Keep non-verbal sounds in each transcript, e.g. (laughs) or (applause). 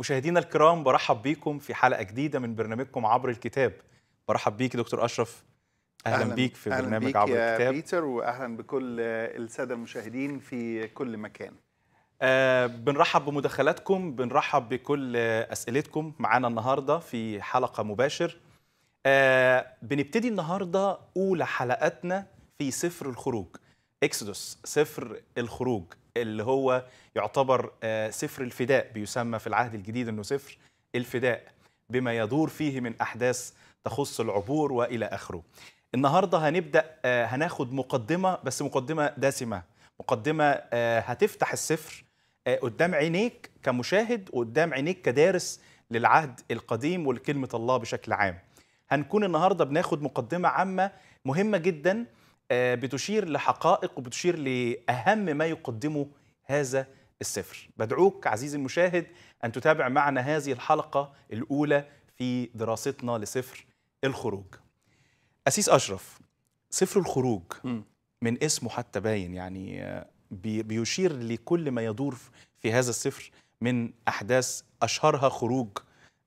مشاهدينا الكرام برحب بيكم في حلقه جديده من برنامجكم عبر الكتاب برحب بيك دكتور اشرف اهلا, أهلا بيك في أهلا برنامج بيك عبر يا الكتاب بيتر واهلا بكل الساده المشاهدين في كل مكان آه بنرحب بمداخلاتكم بنرحب بكل اسئلتكم معانا النهارده في حلقه مباشر آه بنبتدي النهارده اولى حلقاتنا في سفر الخروج اكسدوس سفر الخروج اللي هو يعتبر آه، سفر الفداء بيسمى في العهد الجديد انه سفر الفداء بما يدور فيه من احداث تخص العبور والى اخره. النهارده هنبدا آه، هناخد مقدمه بس مقدمه دسمه، مقدمه آه، هتفتح السفر قدام عينيك كمشاهد وقدام عينيك كدارس للعهد القديم ولكلمه الله بشكل عام. هنكون النهارده بناخد مقدمه عامه مهمه جدا آه، بتشير لحقائق وبتشير لأهم ما يقدمه هذا السفر بدعوك عزيزي المشاهد أن تتابع معنا هذه الحلقة الأولى في دراستنا لسفر الخروج أسيس أشرف سفر الخروج من اسمه حتى باين يعني آه، بيشير لكل ما يدور في هذا السفر من أحداث أشهرها خروج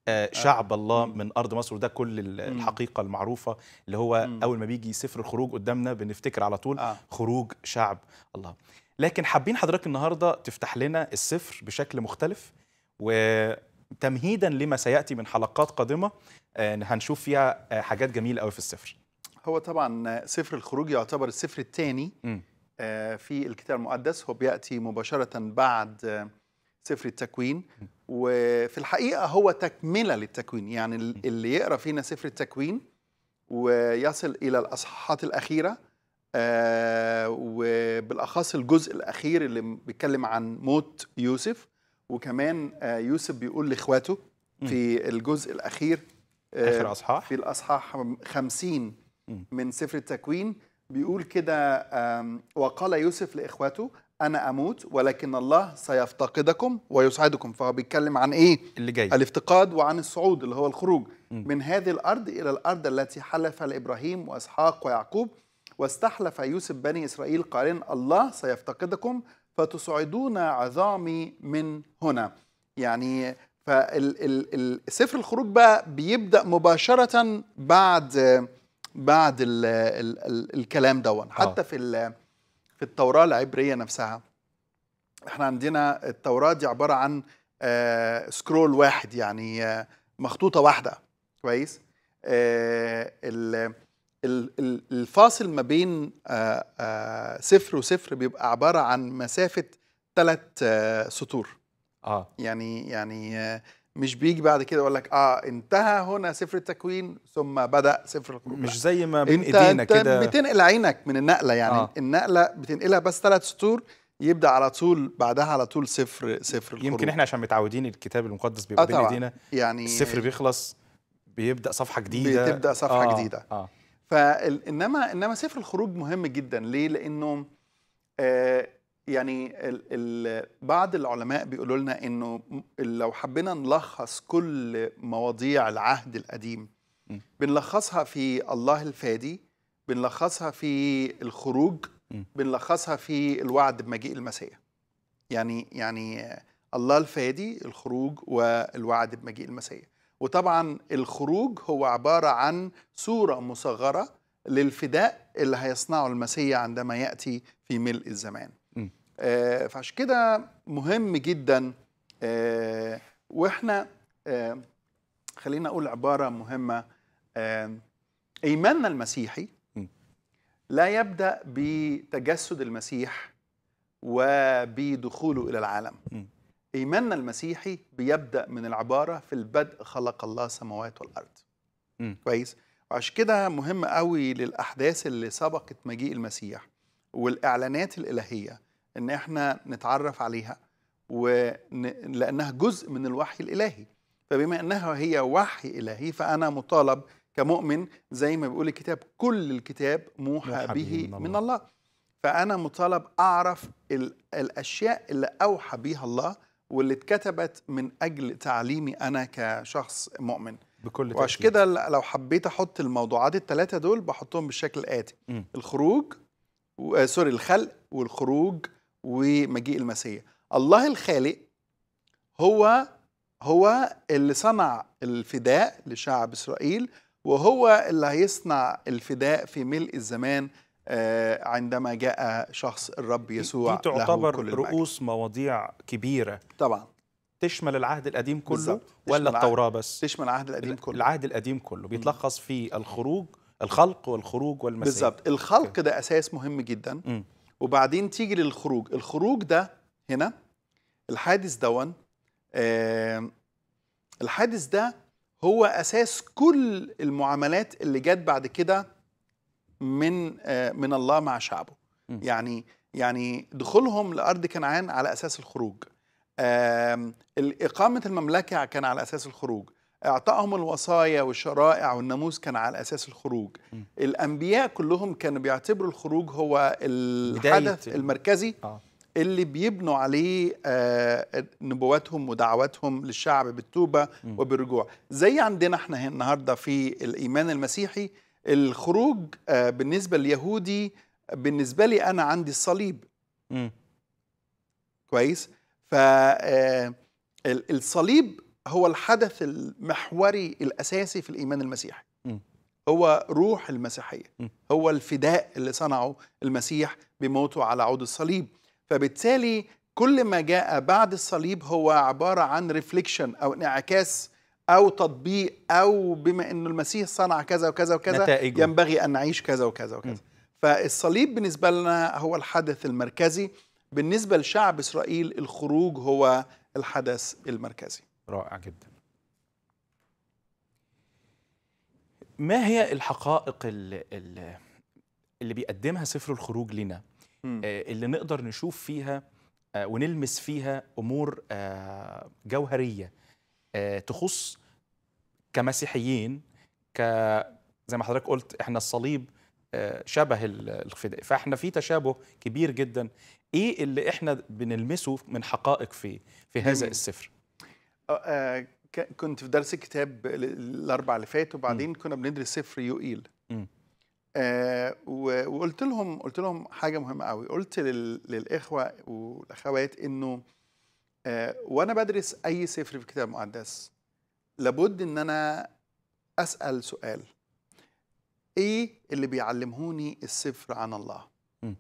آه، آه، شعب الله من ارض مصر وده كل الحقيقه المعروفه اللي هو اول ما بيجي سفر الخروج قدامنا بنفتكر على طول آه. خروج شعب الله لكن حابين حضرتك النهارده تفتح لنا السفر بشكل مختلف وتمهيدا لما سياتي من حلقات قادمه هنشوف فيها حاجات جميله قوي في السفر هو طبعا سفر الخروج يعتبر السفر الثاني في الكتاب المقدس هو بياتي مباشره بعد سفر التكوين وفي الحقيقة هو تكملة للتكوين يعني اللي يقرأ فينا سفر التكوين ويصل إلى الأصحاحات الأخيرة آه، وبالأخص الجزء الأخير اللي بيتكلم عن موت يوسف وكمان آه، يوسف بيقول لإخواته في الجزء الأخير آه، آخر أصحاح في الأصحاح 50 من سفر التكوين بيقول كده وقال يوسف لإخواته انا اموت ولكن الله سيفتقدكم ويسعدكم فهو بيتكلم عن ايه اللي جاي الافتقاد وعن الصعود اللي هو الخروج م. من هذه الارض الى الارض التي حلف لابراهيم واسحاق ويعقوب واستحلف يوسف بني اسرائيل قائلا الله سيفتقدكم فتصعدون عظامي من هنا يعني فالسفر الخروج بقى بيبدا مباشره بعد بعد الـ الـ الكلام دون آه. حتى في الـ في التوراة العبرية نفسها احنا عندنا التوراة دي عبارة عن سكرول آه، واحد يعني آه، مخطوطة واحدة كويس آه، الفاصل ما بين صفر وصفر بيبقى عبارة عن مسافة ثلاث سطور اه يعني يعني مش بيجي بعد كده يقول لك اه انتهى هنا سفر التكوين ثم بدا سفر الخروج مش زي ما بين انت ايدينا كده بتنقل عينك من النقله يعني آه. النقله بتنقلها بس ثلاث سطور يبدا على طول بعدها على طول سفر سفر الخروج يمكن احنا عشان متعودين الكتاب المقدس بيبقى آه بين ايدينا يعني السفر بيخلص بيبدا صفحه جديده بتبدا صفحه آه. جديده آه. فانما انما سفر الخروج مهم جدا ليه؟ لانه آه يعني ال ال بعض العلماء بيقولوا لنا انه لو حبينا نلخص كل مواضيع العهد القديم بنلخصها في الله الفادي بنلخصها في الخروج بنلخصها في الوعد بمجيء المسيح يعني يعني الله الفادي الخروج والوعد بمجيء المسيح وطبعا الخروج هو عباره عن صوره مصغره للفداء اللي هيصنعه المسيح عندما ياتي في ملء الزمان آه، فعشان كده مهم جدا آه، واحنا آه، خلينا اقول عباره مهمه ايماننا المسيحي لا يبدا بتجسد المسيح وبدخوله الى العالم ايماننا المسيحي بيبدا من العباره في البدء خلق الله السماوات والارض كويس وعشان كده مهم قوي للاحداث اللي سبقت مجيء المسيح والاعلانات الالهيه ان احنا نتعرف عليها ولانها جزء من الوحي الالهي فبما انها هي وحي الهي فانا مطالب كمؤمن زي ما بيقول الكتاب كل الكتاب موحى به من الله. الله فانا مطالب اعرف الاشياء اللي اوحى بها الله واللي اتكتبت من اجل تعليمي انا كشخص مؤمن بكل وعشان كده لو حبيت احط الموضوعات الثلاثه دول بحطهم بالشكل الاتي الخروج و... سوري الخلق والخروج ومجيء المسيح الله الخالق هو هو اللي صنع الفداء لشعب اسرائيل وهو اللي هيصنع الفداء في ملء الزمان آه، عندما جاء شخص الرب يسوع دي تعتبر له كل رؤوس المجد. مواضيع كبيره طبعا تشمل العهد القديم كله بالزبط. ولا التوراه بس تشمل العهد القديم كله العهد القديم كله بيتلخص في الخروج الخلق والخروج والمسيح بالظبط الخلق ده اساس مهم جدا م. وبعدين تيجي للخروج الخروج ده هنا الحادث دون آه الحادث ده هو اساس كل المعاملات اللي جت بعد كده من آه من الله مع شعبه م. يعني يعني دخولهم لارض كنعان على اساس الخروج آه اقامه المملكه كان على اساس الخروج اعطائهم الوصايا والشرائع والناموس كان على اساس الخروج م. الانبياء كلهم كانوا بيعتبروا الخروج هو الحدث المركزي آه. اللي بيبنوا عليه آه نبواتهم ودعواتهم للشعب بالتوبه م. وبالرجوع زي عندنا احنا النهارده في الايمان المسيحي الخروج آه بالنسبه لليهودي بالنسبه لي انا عندي الصليب م. كويس ف آه، الصليب هو الحدث المحوري الأساسي في الإيمان المسيحي هو روح المسيحية هو الفداء اللي صنعه المسيح بموته على عود الصليب فبالتالي كل ما جاء بعد الصليب هو عبارة عن ريفليكشن أو انعكاس أو تطبيق أو بما أنه المسيح صنع كذا وكذا وكذا نتائجه. ينبغي أن نعيش كذا وكذا وكذا م. فالصليب بالنسبة لنا هو الحدث المركزي بالنسبة لشعب إسرائيل الخروج هو الحدث المركزي رائع جدا ما هي الحقائق اللي, اللي بيقدمها سفر الخروج لنا آه، اللي نقدر نشوف فيها آه، ونلمس فيها امور آه، جوهريه تخص كمسيحيين ك زي ما حضرتك قلت احنا الصليب شبه الفداء فاحنا في تشابه كبير جدا ايه اللي احنا بنلمسه من حقائق في في هذا السفر آه، آه، كنت في درس الكتاب الاربع اللي فات وبعدين كنا بندرس سفر يوئيل آه وقلت لهم قلت لهم حاجه مهمه قوي قلت للاخوه والاخوات انه آه وانا بدرس اي سفر في الكتاب المقدس لابد ان انا اسال سؤال ايه اللي بيعلمهوني السفر عن الله م.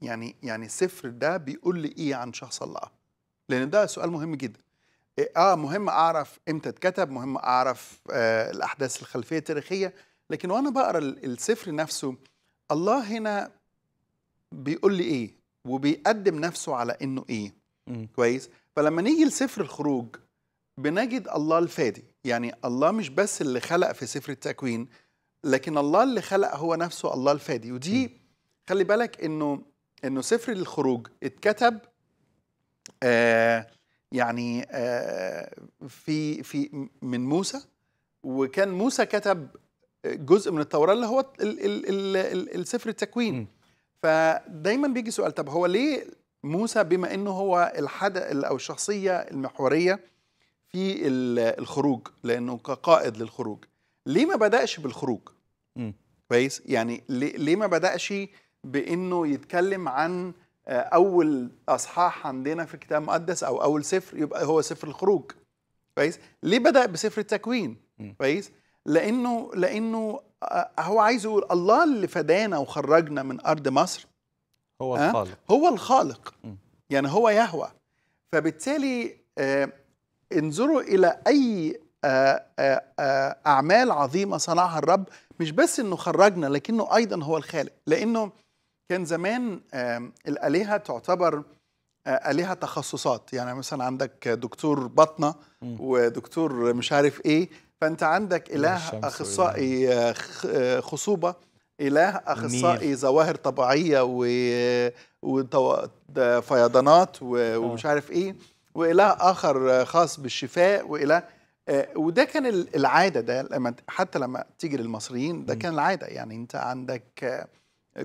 يعني يعني السفر ده بيقول لي ايه عن شخص الله لان ده سؤال مهم جدا اه مهم اعرف امتى اتكتب مهم اعرف آه الاحداث الخلفيه التاريخيه لكن وانا بقرا السفر نفسه الله هنا بيقول لي ايه وبيقدم نفسه على انه ايه م. كويس فلما نيجي لسفر الخروج بنجد الله الفادي يعني الله مش بس اللي خلق في سفر التكوين لكن الله اللي خلق هو نفسه الله الفادي ودي م. خلي بالك انه انه سفر الخروج اتكتب آه يعني آه، في في من موسى وكان موسى كتب جزء من التوراه اللي هو السفر التكوين فدايما بيجي سؤال طب هو ليه موسى بما انه هو الحد او الشخصيه المحوريه في الخروج لانه كقائد للخروج ليه ما بداش بالخروج كويس يعني ليه ما بداش بانه يتكلم عن آه، اول اصحاح عندنا في الكتاب المقدس او اول سفر يبقى هو سفر الخروج كويس ليه بدا بسفر التكوين كويس لانه لانه آه، هو عايز يقول الله اللي فدانا وخرجنا من ارض مصر هو أه؟ الخالق هو الخالق م. يعني هو يهوى فبالتالي آه انظروا الى اي آه آه آه اعمال عظيمه صنعها الرب مش بس انه خرجنا لكنه ايضا هو الخالق لانه كان زمان الآلهة تعتبر آلهة تخصصات يعني مثلا عندك دكتور بطنة ودكتور مش عارف إيه فأنت عندك إله أخصائي خصوبة إله أخصائي ظواهر طبيعية وفيضانات آه. ومش عارف إيه وإله آخر خاص بالشفاء وإله وده كان العاده ده لما حتى لما تيجي للمصريين ده كان العاده يعني انت عندك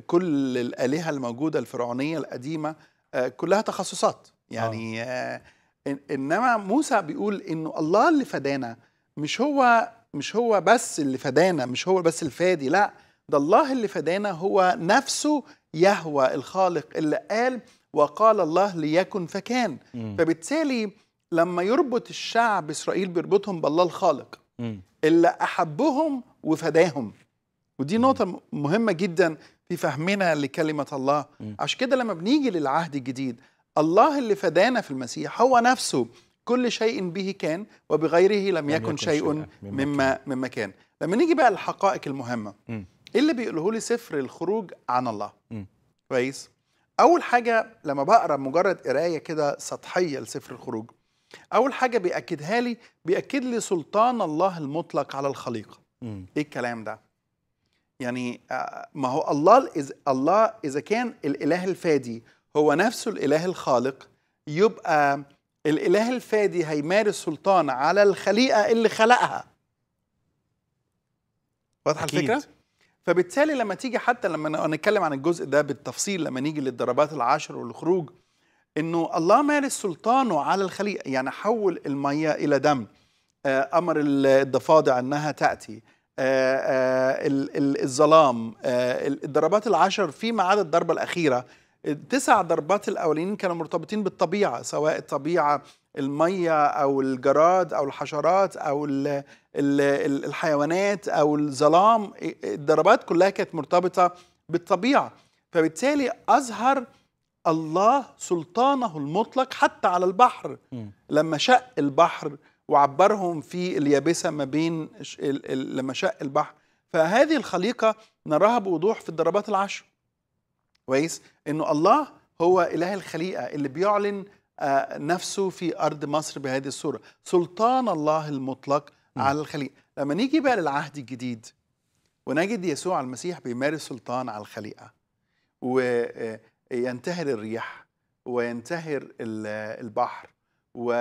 كل الآلهة الموجودة الفرعونية القديمة آه، كلها تخصصات يعني آه. آه، إنما موسى بيقول إنه الله اللي فدانا مش هو مش هو بس اللي فدانا مش هو بس الفادي لا ده الله اللي فدانا هو نفسه يهوى الخالق اللي قال وقال الله ليكن فكان م. فبالتالي لما يربط الشعب اسرائيل بيربطهم بالله الخالق م. اللي احبهم وفداهم ودي نقطه مهمه جدا في فهمنا لكلمة الله عشان كده لما بنيجي للعهد الجديد الله اللي فدانا في المسيح هو نفسه كل شيء به كان وبغيره لم يكن, يكن شيء, مما مما كان لما نيجي بقى للحقائق المهمة اللي بيقوله لي سفر الخروج عن الله كويس اول حاجة لما بقرا مجرد قراية كده سطحية لسفر الخروج اول حاجة بيأكدها لي بيأكد لي سلطان الله المطلق على الخليقة ايه الكلام ده يعني آه، ما هو الله الله إذا كان الإله الفادي هو نفسه الإله الخالق يبقى الإله الفادي هيمارس سلطان على الخليقة اللي خلقها واضحة الفكرة؟ فبالتالي لما تيجي حتى لما نتكلم عن الجزء ده بالتفصيل لما نيجي للضربات العشر والخروج انه الله مارس سلطانه على الخليقه يعني حول الميه الى دم آه، امر الضفادع انها تاتي آه، آه، الظلام آه، الضربات العشر فيما عدا الضربة الأخيرة التسع ضربات الأولين كانوا مرتبطين بالطبيعة سواء الطبيعة المية أو الجراد أو الحشرات أو الحيوانات أو الظلام الضربات كلها كانت مرتبطة بالطبيعة فبالتالي أظهر الله سلطانه المطلق حتى على البحر لما شق البحر وعبرهم في اليابسه ما بين لما شق البحر فهذه الخليقه نراها بوضوح في الضربات العشر كويس انه الله هو اله الخليقه اللي بيعلن آه، نفسه في ارض مصر بهذه الصوره سلطان الله المطلق م. على الخليقه لما نيجي بقى للعهد الجديد ونجد يسوع المسيح بيمارس سلطان على الخليقه وينتهر الريح وينتهر البحر و...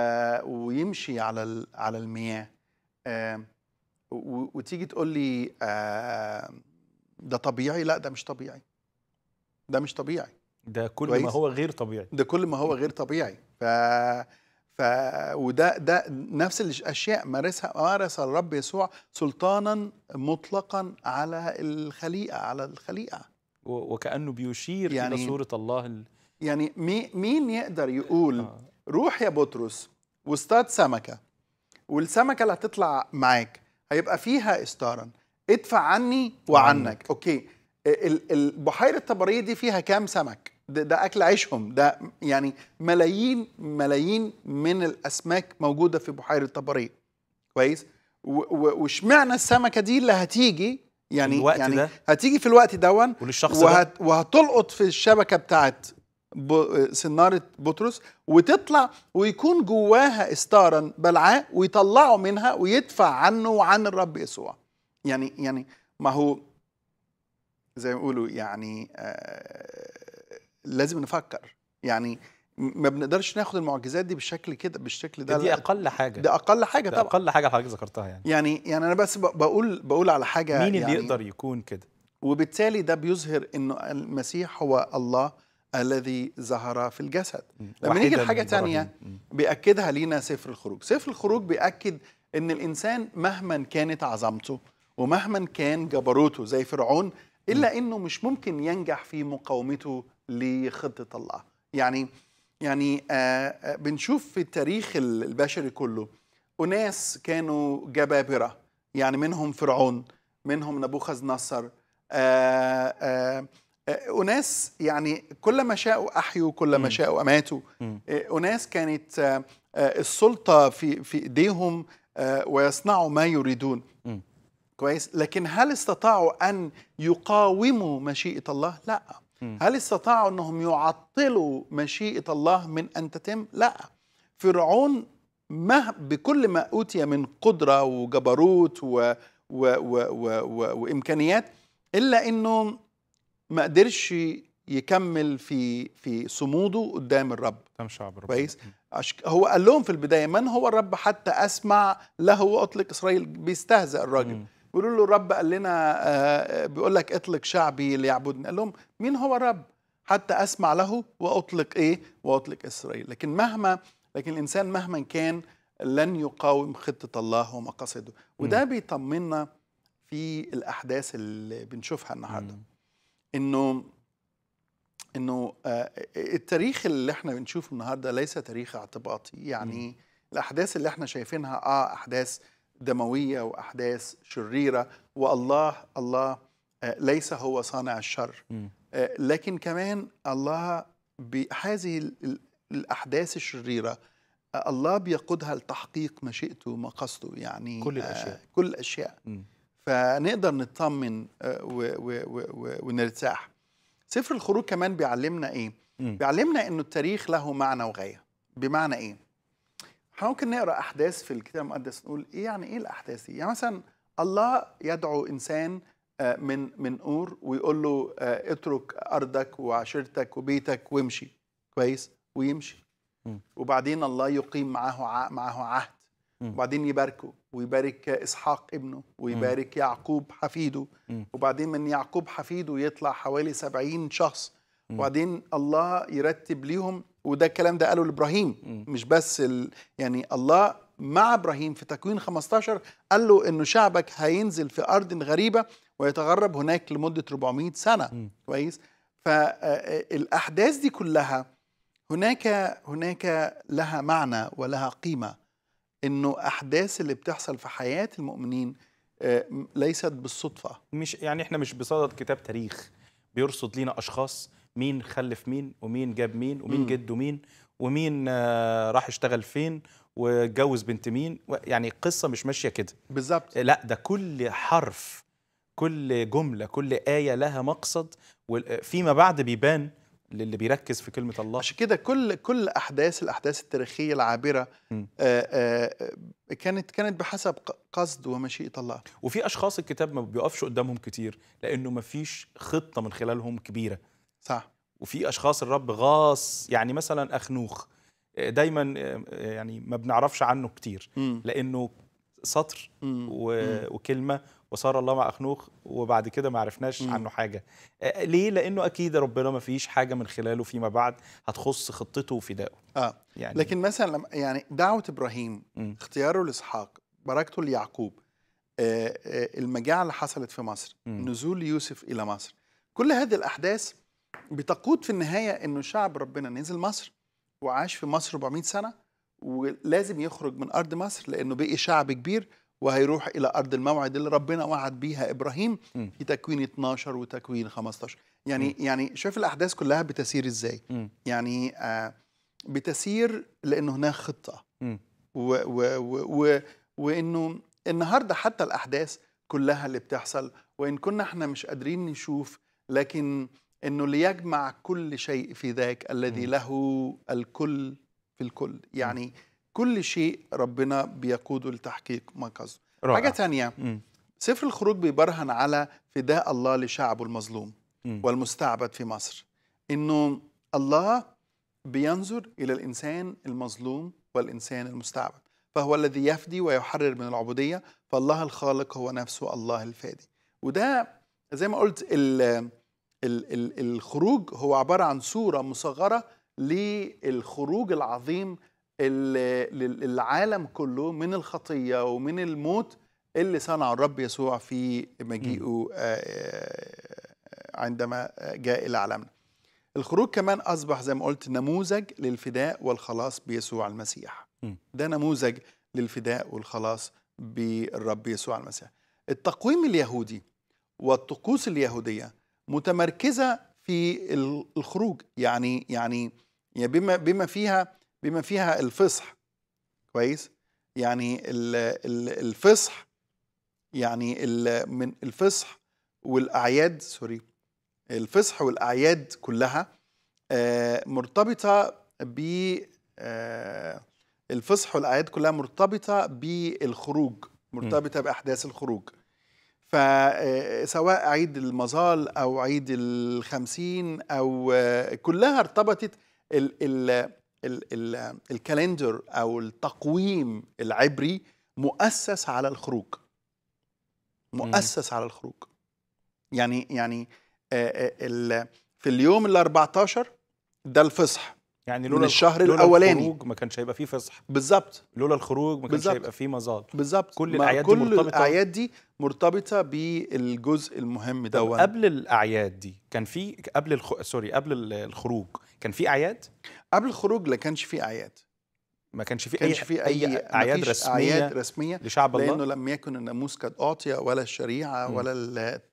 ويمشي على ال... على المياه آه و... وتيجي تقول لي آه ده طبيعي لا ده مش طبيعي ده مش طبيعي ده كل ما هو غير طبيعي ده كل ما هو غير طبيعي ف ف وده ده نفس الاشياء مارسها مارس الرب يسوع سلطانا مطلقا على الخليقه على الخليقه وكانه بيشير يعني الى صوره الله ال... يعني مين يقدر يقول آه. روح يا بطرس واصطاد سمكة والسمكة اللي هتطلع معاك هيبقى فيها استارا ادفع عني وعنك عنك. اوكي آه، البحيرة الطبرية دي فيها كام سمك ده, ده أكل عيشهم ده يعني ملايين ملايين من الأسماك موجودة في بحيرة طبرية كويس واشمعنى السمكة دي اللي هتيجي يعني الوقت يعني ده. هتيجي في الوقت دون وللشخص وهت وهتلقط في الشبكه بتاعت سنارة بطرس وتطلع ويكون جواها استارا بلعاء ويطلعه منها ويدفع عنه وعن الرب يسوع يعني يعني ما هو زي ما يقولوا يعني آه لازم نفكر يعني ما بنقدرش ناخد المعجزات دي بالشكل كده بالشكل ده دي اقل حاجه دي اقل حاجه ده طبعا اقل حاجه حضرتك ذكرتها يعني يعني يعني انا بس بقول بقول على حاجه مين اللي يعني يقدر يكون كده وبالتالي ده بيظهر انه المسيح هو الله الذي ظهر في الجسد لما نيجي لحاجه ثانيه بياكدها لينا سفر الخروج سفر الخروج بياكد ان الانسان مهما كانت عظمته ومهما كان جبروته زي فرعون الا انه مش ممكن ينجح في مقاومته لخطه الله يعني يعني آه، آه، بنشوف في التاريخ البشري كله اناس كانوا جبابره يعني منهم فرعون منهم نبوخذ نصر آآ آه، آآ أناس يعني كل ما شاءوا أحيوا كل ما شاءوا أماتوا آه، أناس كانت آه، آه، السلطة في في إيديهم ويصنعوا ما يريدون كويس لكن هل استطاعوا أن يقاوموا مشيئة الله؟ لا هل استطاعوا أنهم يعطلوا مشيئة الله من أن تتم؟ لا فرعون مه بكل ما أوتي من قدرة وجبروت و و و و و وإمكانيات إلا أنه ما قدرش يكمل في في صموده قدام الرب قدام شعب الرب كويس هو قال لهم في البدايه من هو الرب حتى اسمع له واطلق اسرائيل بيستهزئ الراجل بيقولوا له الرب قال لنا آه، بيقول لك اطلق شعبي ليعبدني قال لهم مين هو الرب حتى اسمع له واطلق ايه واطلق اسرائيل لكن مهما لكن الانسان مهما كان لن يقاوم خطه الله ومقاصده وده بيطمنا في الاحداث اللي بنشوفها النهارده انه انه آه، التاريخ اللي احنا بنشوفه النهارده ليس تاريخ اعتباطي يعني الاحداث اللي احنا شايفينها اه احداث دمويه واحداث شريره والله الله آه، ليس هو صانع الشر آه، لكن كمان الله بهذه الاحداث الشريره الله بيقودها لتحقيق مشيئته ومقصده يعني كل الاشياء كل الاشياء فنقدر نطمن آه، ونرتاح سفر الخروج كمان بيعلمنا ايه م. بيعلمنا انه التاريخ له معنى وغايه بمعنى ايه احنا ممكن نقرا احداث في الكتاب المقدس نقول ايه يعني ايه الاحداث دي يعني مثلا الله يدعو انسان آه، من من اور ويقول له آه، اترك ارضك وعشيرتك وبيتك وامشي كويس ويمشي م. وبعدين الله يقيم معه معه عهد وبعدين يباركه ويبارك إسحاق ابنه ويبارك يعقوب حفيده وبعدين من يعقوب حفيده يطلع حوالي سبعين شخص وبعدين الله يرتب ليهم وده الكلام ده قاله لابراهيم مش بس ال... يعني الله مع ابراهيم في تكوين 15 قال له انه شعبك هينزل في ارض غريبه ويتغرب هناك لمده 400 سنه كويس فالاحداث آه، آه، دي كلها هناك هناك لها معنى ولها قيمه انه احداث اللي بتحصل في حياه المؤمنين آه، ليست بالصدفه مش يعني احنا مش بصدد كتاب تاريخ بيرصد لينا اشخاص مين خلف مين ومين جاب مين ومين جد مين ومين آه، راح اشتغل فين واتجوز بنت مين يعني القصه مش ماشيه كده بالظبط لا ده كل حرف كل جمله كل ايه لها مقصد فيما بعد بيبان للي بيركز في كلمه الله عشان كده كل كل احداث الاحداث التاريخيه العابره آآ آآ آه، آه، كانت كانت بحسب قصد ومشيئه الله وفي اشخاص الكتاب ما بيقفش قدامهم كتير لانه ما فيش خطه من خلالهم كبيره صح وفي اشخاص الرب غاص يعني مثلا اخنوخ آه، دايما يعني ما بنعرفش عنه كتير لانه سطر وكلمه وصار الله مع اخنوخ وبعد كده ما عرفناش عنه حاجه ليه لانه اكيد ربنا ما فيش حاجه من خلاله فيما بعد هتخص خطته وفدائه اه يعني لكن مثلا يعني دعوه ابراهيم مم. اختياره لاسحاق بركته ليعقوب آه المجاعه اللي حصلت في مصر مم. نزول يوسف الى مصر كل هذه الاحداث بتقود في النهايه انه شعب ربنا نزل مصر وعاش في مصر 400 سنه ولازم يخرج من ارض مصر لانه بقي شعب كبير وهيروح إلى أرض الموعد اللي ربنا وعد بيها إبراهيم م. في تكوين 12 وتكوين 15 يعني م. يعني شايف الأحداث كلها بتسير إزاي م. يعني آه بتسير لأن هناك خطة و و و و وإنه النهاردة حتى الأحداث كلها اللي بتحصل وإن كنا إحنا مش قادرين نشوف لكن انه ليجمع كل شيء في ذاك الذي له الكل في الكل يعني كل شيء ربنا بيقوده لتحقيق مقصده حاجة ثانيه سفر الخروج بيبرهن على فداء الله لشعبه المظلوم م. والمستعبد في مصر انه الله بينظر الى الانسان المظلوم والانسان المستعبد فهو الذي يفدي ويحرر من العبوديه فالله الخالق هو نفسه الله الفادي وده زي ما قلت الـ الـ الـ الخروج هو عباره عن صوره مصغره للخروج العظيم العالم كله من الخطيه ومن الموت اللي صنعه الرب يسوع في مجيئه آه، آه، عندما جاء الى عالمنا. الخروج كمان اصبح زي ما قلت نموذج للفداء والخلاص بيسوع المسيح. ده نموذج للفداء والخلاص بالرب يسوع المسيح. التقويم اليهودي والطقوس اليهوديه متمركزه في الخروج يعني،, يعني يعني بما بما فيها بما فيها الفصح كويس يعني الفصح يعني من الفصح والاعياد سوري الفصح والاعياد كلها آه، مرتبطه ب آه، الفصح والاعياد كلها مرتبطه بالخروج مرتبطه باحداث الخروج فسواء آه، عيد المظال او عيد الخمسين او كلها ارتبطت ال ال الكالندر او التقويم العبري مؤسس على الخروج مؤسس على الخروج يعني يعني آه، آه، في اليوم ال 14 ده الفصح يعني لولا من الشهر لولا الاولاني الخروج ما كانش هيبقى فيه فصح بالظبط لولا الخروج ما كانش هيبقى فيه مظال بالظبط كل الاعياد كل دي مرتبطه الاعياد دي مرتبطه بالجزء المهم دوت قبل الاعياد دي كان في قبل الخ... سوري قبل الخروج كان في اعياد قبل الخروج لا كانش في اعياد ما كانش في كانش في اي, أي اعياد رسميه اعياد رسميه لشعب الله لانه لم يكن الناموس قد اعطي ولا الشريعه م. ولا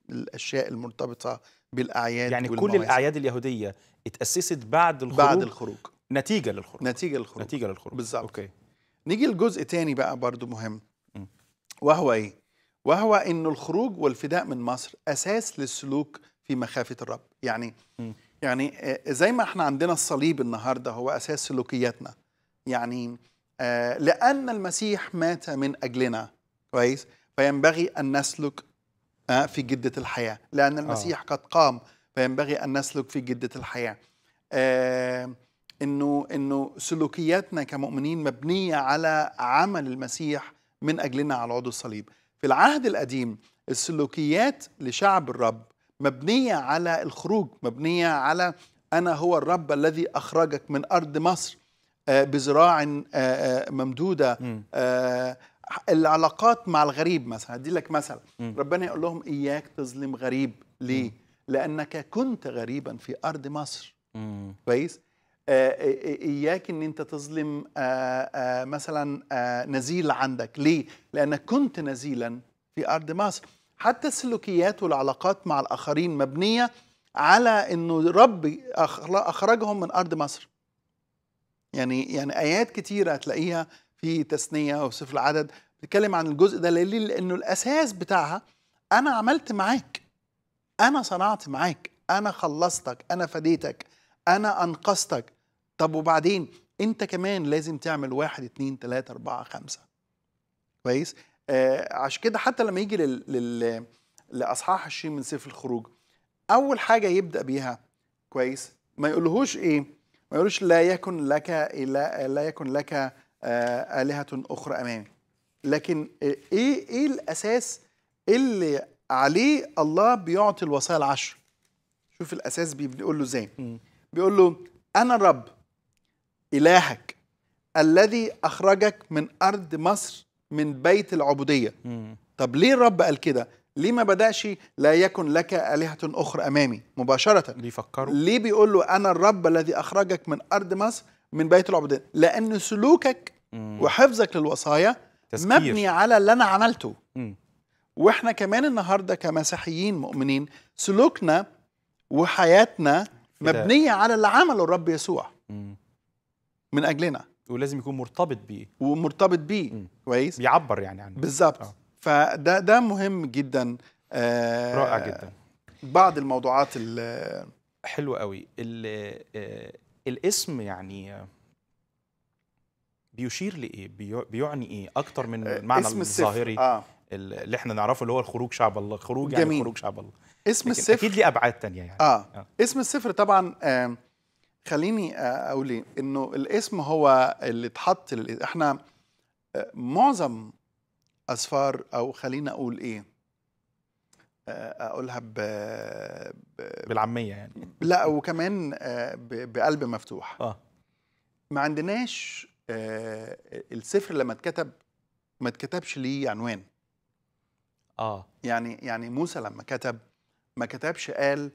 الاشياء المرتبطه بالاعياد يعني والمواز. كل الاعياد اليهوديه اتاسست بعد الخروج بعد الخروج نتيجه للخروج نتيجه للخروج نتيجه للخروج بالظبط اوكي نيجي لجزء تاني بقى برضو مهم وهو ايه وهو انه الخروج والفداء من مصر اساس للسلوك في مخافه الرب يعني م. يعني آه، زي ما احنا عندنا الصليب النهارده هو اساس سلوكياتنا يعني آه، لان المسيح مات من اجلنا كويس فينبغي ان نسلك آه، في جده الحياه لان المسيح قد قام فينبغي ان نسلك في جده الحياه انه انه سلوكياتنا كمؤمنين مبنيه على عمل المسيح من اجلنا على عضو الصليب في العهد القديم السلوكيات لشعب الرب مبنية على الخروج مبنية على أنا هو الرب الذي أخرجك من أرض مصر آه، بذراع آه، آه، ممدودة العلاقات مع الغريب مثلا هدي لك مثلا ربنا يقول لهم إياك تظلم غريب ليه؟ لأنك كنت غريبا في أرض مصر كويس؟ اياك ان انت تظلم مثلا نزيل عندك ليه لانك كنت نزيلا في ارض مصر حتى السلوكيات والعلاقات مع الآخرين مبنية على أنه رب أخرجهم من أرض مصر يعني يعني آيات كتيرة هتلاقيها في تثنية وسفر العدد بتتكلم عن الجزء ده ليه لأنه الأساس بتاعها أنا عملت معاك أنا صنعت معاك أنا خلصتك أنا فديتك أنا أنقذتك طب وبعدين أنت كمان لازم تعمل واحد اتنين تلاتة أربعة خمسة كويس آه، عشان كده حتى لما يجي لل... لل... لاصحاح 20 من سفر الخروج اول حاجه يبدا بيها كويس ما يقولهوش ايه ما يقولوش لا يكن لك لا, لا يكن لك آه، الهه اخرى امامي لكن ايه ايه الاساس اللي عليه الله بيعطي الوصايا العشر شوف الاساس بيقول له ازاي بيقول له انا الرب الهك الذي اخرجك من ارض مصر من بيت العبودية مم. طب ليه الرب قال كده ليه ما بدأش لا يكن لك آلهة أخرى أمامي مباشرة بيفكروا ليه بيقول له أنا الرب الذي أخرجك من أرض مصر من بيت العبودية لأن سلوكك مم. وحفظك للوصايا تذكير. مبني على اللي أنا عملته مم. وإحنا كمان النهاردة كمسيحيين مؤمنين سلوكنا وحياتنا مبنية على اللي عمله الرب يسوع مم. من أجلنا ولازم يكون مرتبط بيه ومرتبط بيه كويس بيعبر يعني عنه بالظبط آه. فده ده مهم جدا آه رائع جدا بعض الموضوعات حلوة قوي آه، الاسم يعني بيشير لايه بيعني ايه اكتر من المعنى آه، الظاهري آه. اللي احنا نعرفه اللي هو الخروج شعب الله خروج يعني جميل. يعني خروج شعب الله اسم السفر اكيد ليه ابعاد تانية يعني آه. آه. اسم السفر طبعا آه خليني اقول إيه. انه الاسم هو اللي اتحط احنا معظم اسفار او خلينا اقول ايه اقولها ب... ب... بالعاميه يعني لا وكمان ب... بقلب مفتوح اه ما عندناش السفر لما اتكتب ما اتكتبش ليه عنوان اه يعني يعني موسى لما كتب ما كتبش قال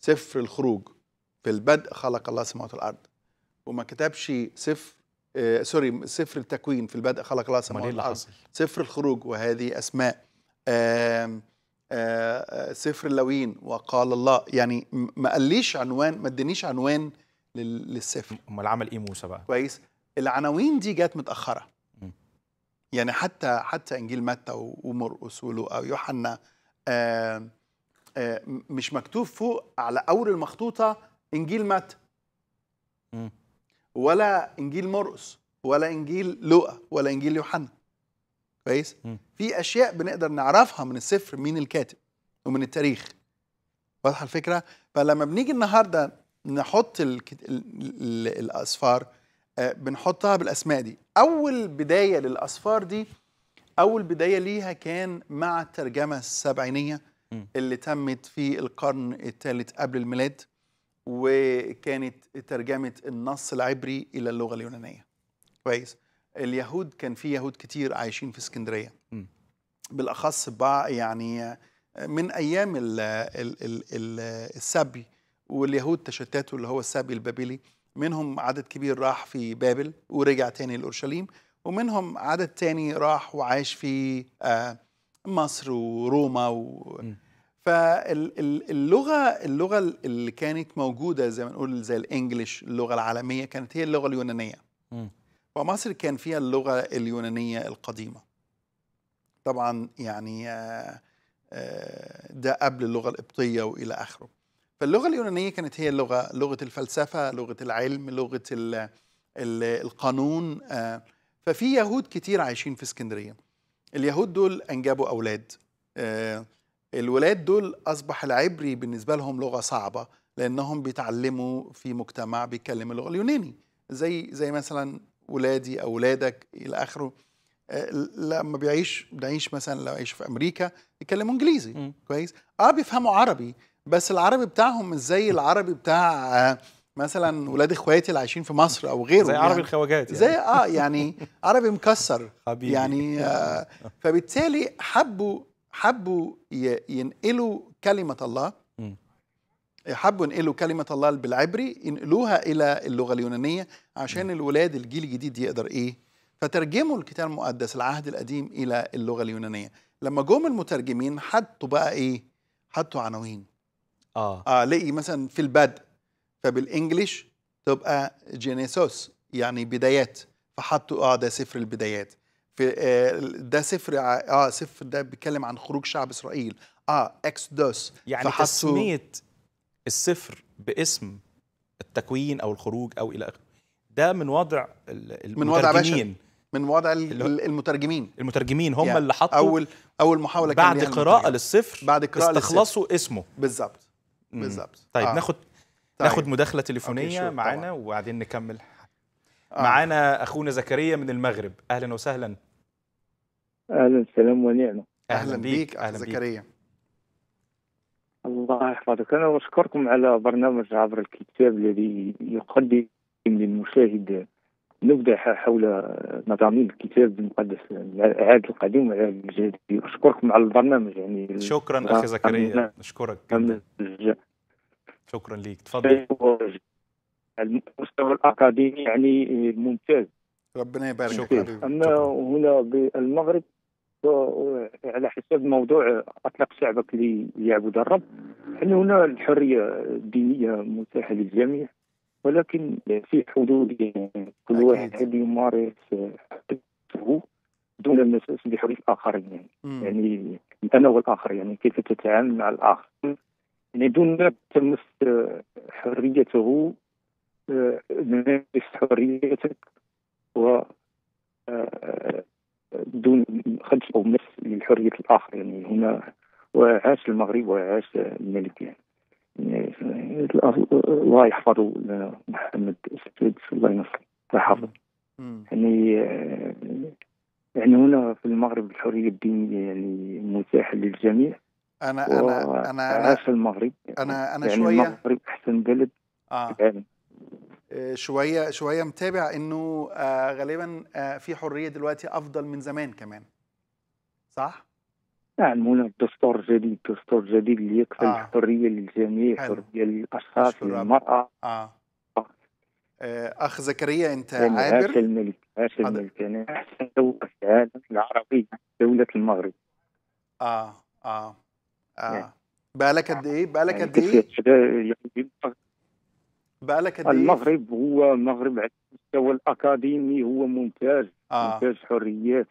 سفر الخروج في البدء خلق الله السماوات والارض وما كتبش سفر آه سوري سفر التكوين في البدء خلق الله إيه السماوات والارض سفر الخروج وهذه اسماء آه آه سفر اللوين وقال الله يعني ما قاليش عنوان ما ادانيش عنوان للسفر امال عمل ايه موسى بقى كويس العناوين دي جت متاخره م. يعني حتى حتى انجيل متى ومرقس ولوقا ويوحنا مش مكتوب فوق على اول المخطوطه انجيل متى ولا انجيل مرقس ولا انجيل لوقا ولا انجيل يوحنا كويس في اشياء بنقدر نعرفها من السفر مين الكاتب ومن التاريخ واضحه الفكره فلما بنيجي النهارده نحط الـ الـ الاسفار آه، بنحطها بالاسماء دي اول بدايه للاسفار دي اول بدايه ليها كان مع الترجمه السبعينيه اللي تمت في القرن الثالث قبل الميلاد وكانت ترجمة النص العبري إلى اللغة اليونانية كويس اليهود كان في يهود كتير عايشين في اسكندرية م. بالأخص بقى يعني من أيام الـ الـ الـ الـ السبي واليهود تشتتوا اللي هو السبي البابلي منهم عدد كبير راح في بابل ورجع تاني لأورشليم ومنهم عدد تاني راح وعاش في آه، مصر وروما و... م. فاللغه اللغه اللي كانت موجوده زي ما نقول زي الانجليش اللغه العالميه كانت هي اللغه اليونانيه ومصر كان فيها اللغه اليونانيه القديمه طبعا يعني آه، آه، ده قبل اللغه القبطيه والى اخره فاللغه اليونانيه كانت هي اللغه لغه الفلسفه لغه العلم لغه القانون آه، ففي يهود كتير عايشين في اسكندريه اليهود دول انجبوا اولاد الولاد دول أصبح العبري بالنسبة لهم لغة صعبة لأنهم بيتعلموا في مجتمع بيتكلم اللغة اليوناني زي زي مثلا ولادي أو ولادك إلى آخره آه، لما بيعيش بنعيش مثلا لو عايش في امريكا بيتكلموا انجليزي كويس اه بيفهموا عربي بس العربي بتاعهم مش زي العربي بتاع آه، مثلا ولاد اخواتي اللي عايشين في مصر او غيره زي يعني عربي الخواجات يعني. زي اه يعني عربي مكسر (laughs) حبيبي يعني آه فبالتالي حبوا حبوا ينقلوا كلمة الله حبوا ينقلوا كلمة الله بالعبري ينقلوها إلى اللغة اليونانية عشان الولاد الجيل الجديد يقدر إيه فترجموا الكتاب المقدس العهد القديم إلى اللغة اليونانية لما جم المترجمين حطوا بقى إيه حطوا عناوين آه. آه لقي مثلا في البدء فبالإنجليش تبقى جينيسوس يعني بدايات فحطوا اه ده سفر البدايات في آه، ده سفر اه سفر ده بيتكلم عن خروج شعب اسرائيل اه دوس يعني تسميه السفر باسم التكوين او الخروج او الى اخره ده من وضع المترجمين من وضع المترجمين من وضع المترجمين المترجمين هم يعني اللي حطوا اول اول محاوله بعد قراءه قراءه للصفر بعد قراءه استخلصوا اسمه بالظبط بالظبط طيب آه. ناخد طيب. ناخد مداخله تليفونيه معانا وبعدين نكمل آه. معانا اخونا زكريا من المغرب اهلا وسهلا اهلا سلام ونعمه اهلا بيك اهلا زكريا الله يحفظك انا اشكركم على برنامج عبر الكتاب الذي يقدم للمشاهد نبدا حول مضامين الكتاب المقدس العهد القديم والعهد الجديد اشكركم على البرنامج يعني شكرا اخي زكريا اشكرك شكرا ليك تفضل المستوى الاكاديمي يعني ممتاز ربنا يبارك فيك اما هنا بالمغرب وعلى حساب موضوع اطلق شعبك ليعبد الرب يعني هنا الحريه الدينيه متاحه للجميع ولكن في حدود كل واحد يمارس حقه دون المساس بحريه الاخرين يعني يعني انا والاخر يعني كيف تتعامل مع الاخر يعني دون تمس حريته آه، مارس حريتك و آه، دون خدش او مس لحريه الاخر يعني هنا وعاش المغرب وعاش الملك يعني, يعني الله يحفظه محمد السيد الله ينصر ويحفظه يعني آه، يعني هنا في المغرب الحريه الدينيه يعني متاحه للجميع انا انا انا عاش المغرب يعني. انا انا يعني شويه المغرب احسن بلد آه. في العالم آه، شويه شويه متابع انه آه، غالبا آه، في حريه دلوقتي افضل من زمان كمان صح؟ نعم هناك دستور جديد دستور جديد ليكفل آه. الحريه للجميع حريه للاشخاص للمراه آه. اخ زكريا انت عابر هاش الملك هاش الملك يعني احسن دوله في العالم العربي دوله المغرب اه اه اه يعني. نعم. لك قد ايه بقى لك يعني قد ايه؟ بقى لك قد إيه؟ المغرب هو المغرب على المستوى الاكاديمي هو ممتاز آه. ممتاز حريات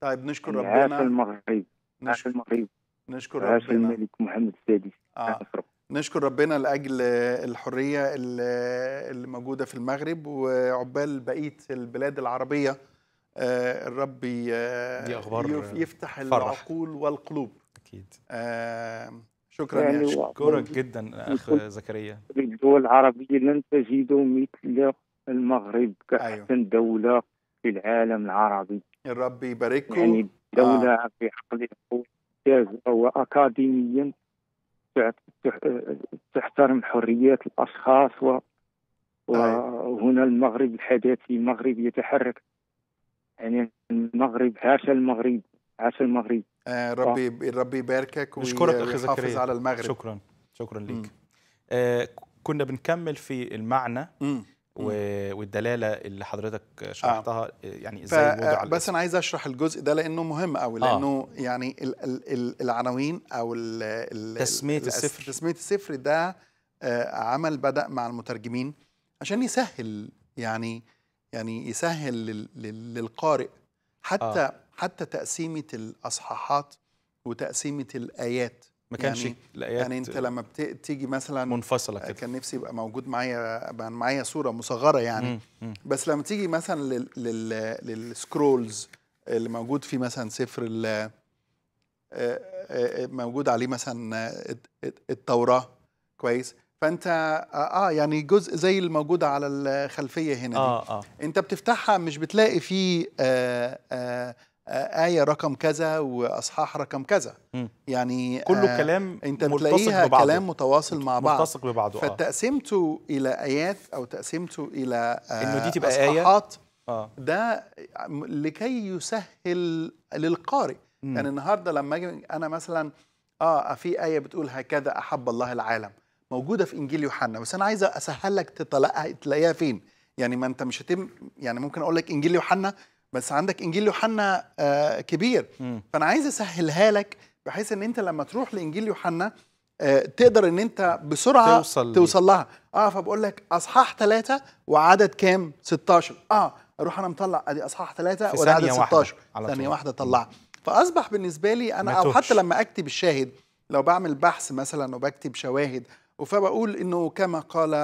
طيب نشكر يعني ربنا عاش المغرب عاش المغرب نشكر ربنا عاش الملك محمد السادس آه. نشكر ربنا لاجل الحريه اللي موجوده في المغرب وعقبال بقيه البلاد العربيه آه، الرب آه، يفتح العقول والقلوب اكيد آه، شكرا يعني اشكرك جدا اخ زكريا الدول العربيه لن تجد مثل المغرب أيوه. كاحسن أيوه. دوله في العالم العربي الرب يبارككم يعني دوله آه. في عقل واكاديميا تحترم حريات الاشخاص و وهنا أيوه. المغرب الحداثي المغرب يتحرك يعني المغرب عاش المغرب عفو المغرب آه ربي آه. ربي يباركك ويحافظ على المغرب شكرا شكرا ليك آه كنا بنكمل في المعنى مم. والدلاله اللي حضرتك شرحتها آه. آه، يعني ازاي ف... وضع بس انا عايز اشرح الجزء ده لانه مهم قوي آه. لانه آه. يعني ال... ال... العناوين او ال... تسميه السفر تسميه السفر ده آه، عمل بدا مع المترجمين عشان يسهل يعني يعني يسهل لل... للقارئ حتى آه. حتى تقسيمه الاصحاحات وتقسيمه الايات ما كانش يعني الايات يعني انت لما بتيجي مثلا منفصله كده كان نفسي يبقى موجود معايا معايا صوره مصغره يعني مم. بس لما تيجي مثلا لل... للسكرولز اللي موجود في مثلا سفر ال... آه، آه، موجود عليه مثلا التوراه كويس فانت اه, آه، يعني جزء زي الموجوده على الخلفيه هنا دي. آه آه. انت بتفتحها مش بتلاقي فيه آه آه آه، آية رقم كذا وأصحاح رقم كذا يعني كله آه كلام أنت بتلاقيها ببعضه. كلام متواصل مع بعض متصق ببعضه آه. فتقسمته آه. إلى آيات أو تقسمته إلى آه إنه دي تبقى آية؟ أصحاحات آه. ده لكي يسهل للقارئ مم. يعني النهاردة لما أجي أنا مثلا آه في آية بتقول هكذا أحب الله العالم موجودة في إنجيل يوحنا بس أنا عايز أسهل لك تلاقيها فين يعني ما أنت مش هتم يعني ممكن أقول لك إنجيل يوحنا بس عندك انجيل يوحنا آه، كبير فانا عايز اسهلها لك بحيث ان انت لما تروح لانجيل يوحنا آه، تقدر ان انت بسرعه توصل, توصل لها اه فبقول لك اصحاح ثلاثة وعدد كام 16 اه اروح انا مطلع ادي اصحاح ثلاثة وعدد 16 ثانيه واحده طلعها فاصبح بالنسبه لي انا او حتى لما اكتب الشاهد لو بعمل بحث مثلا وبكتب شواهد فبقول انه كما قال آه،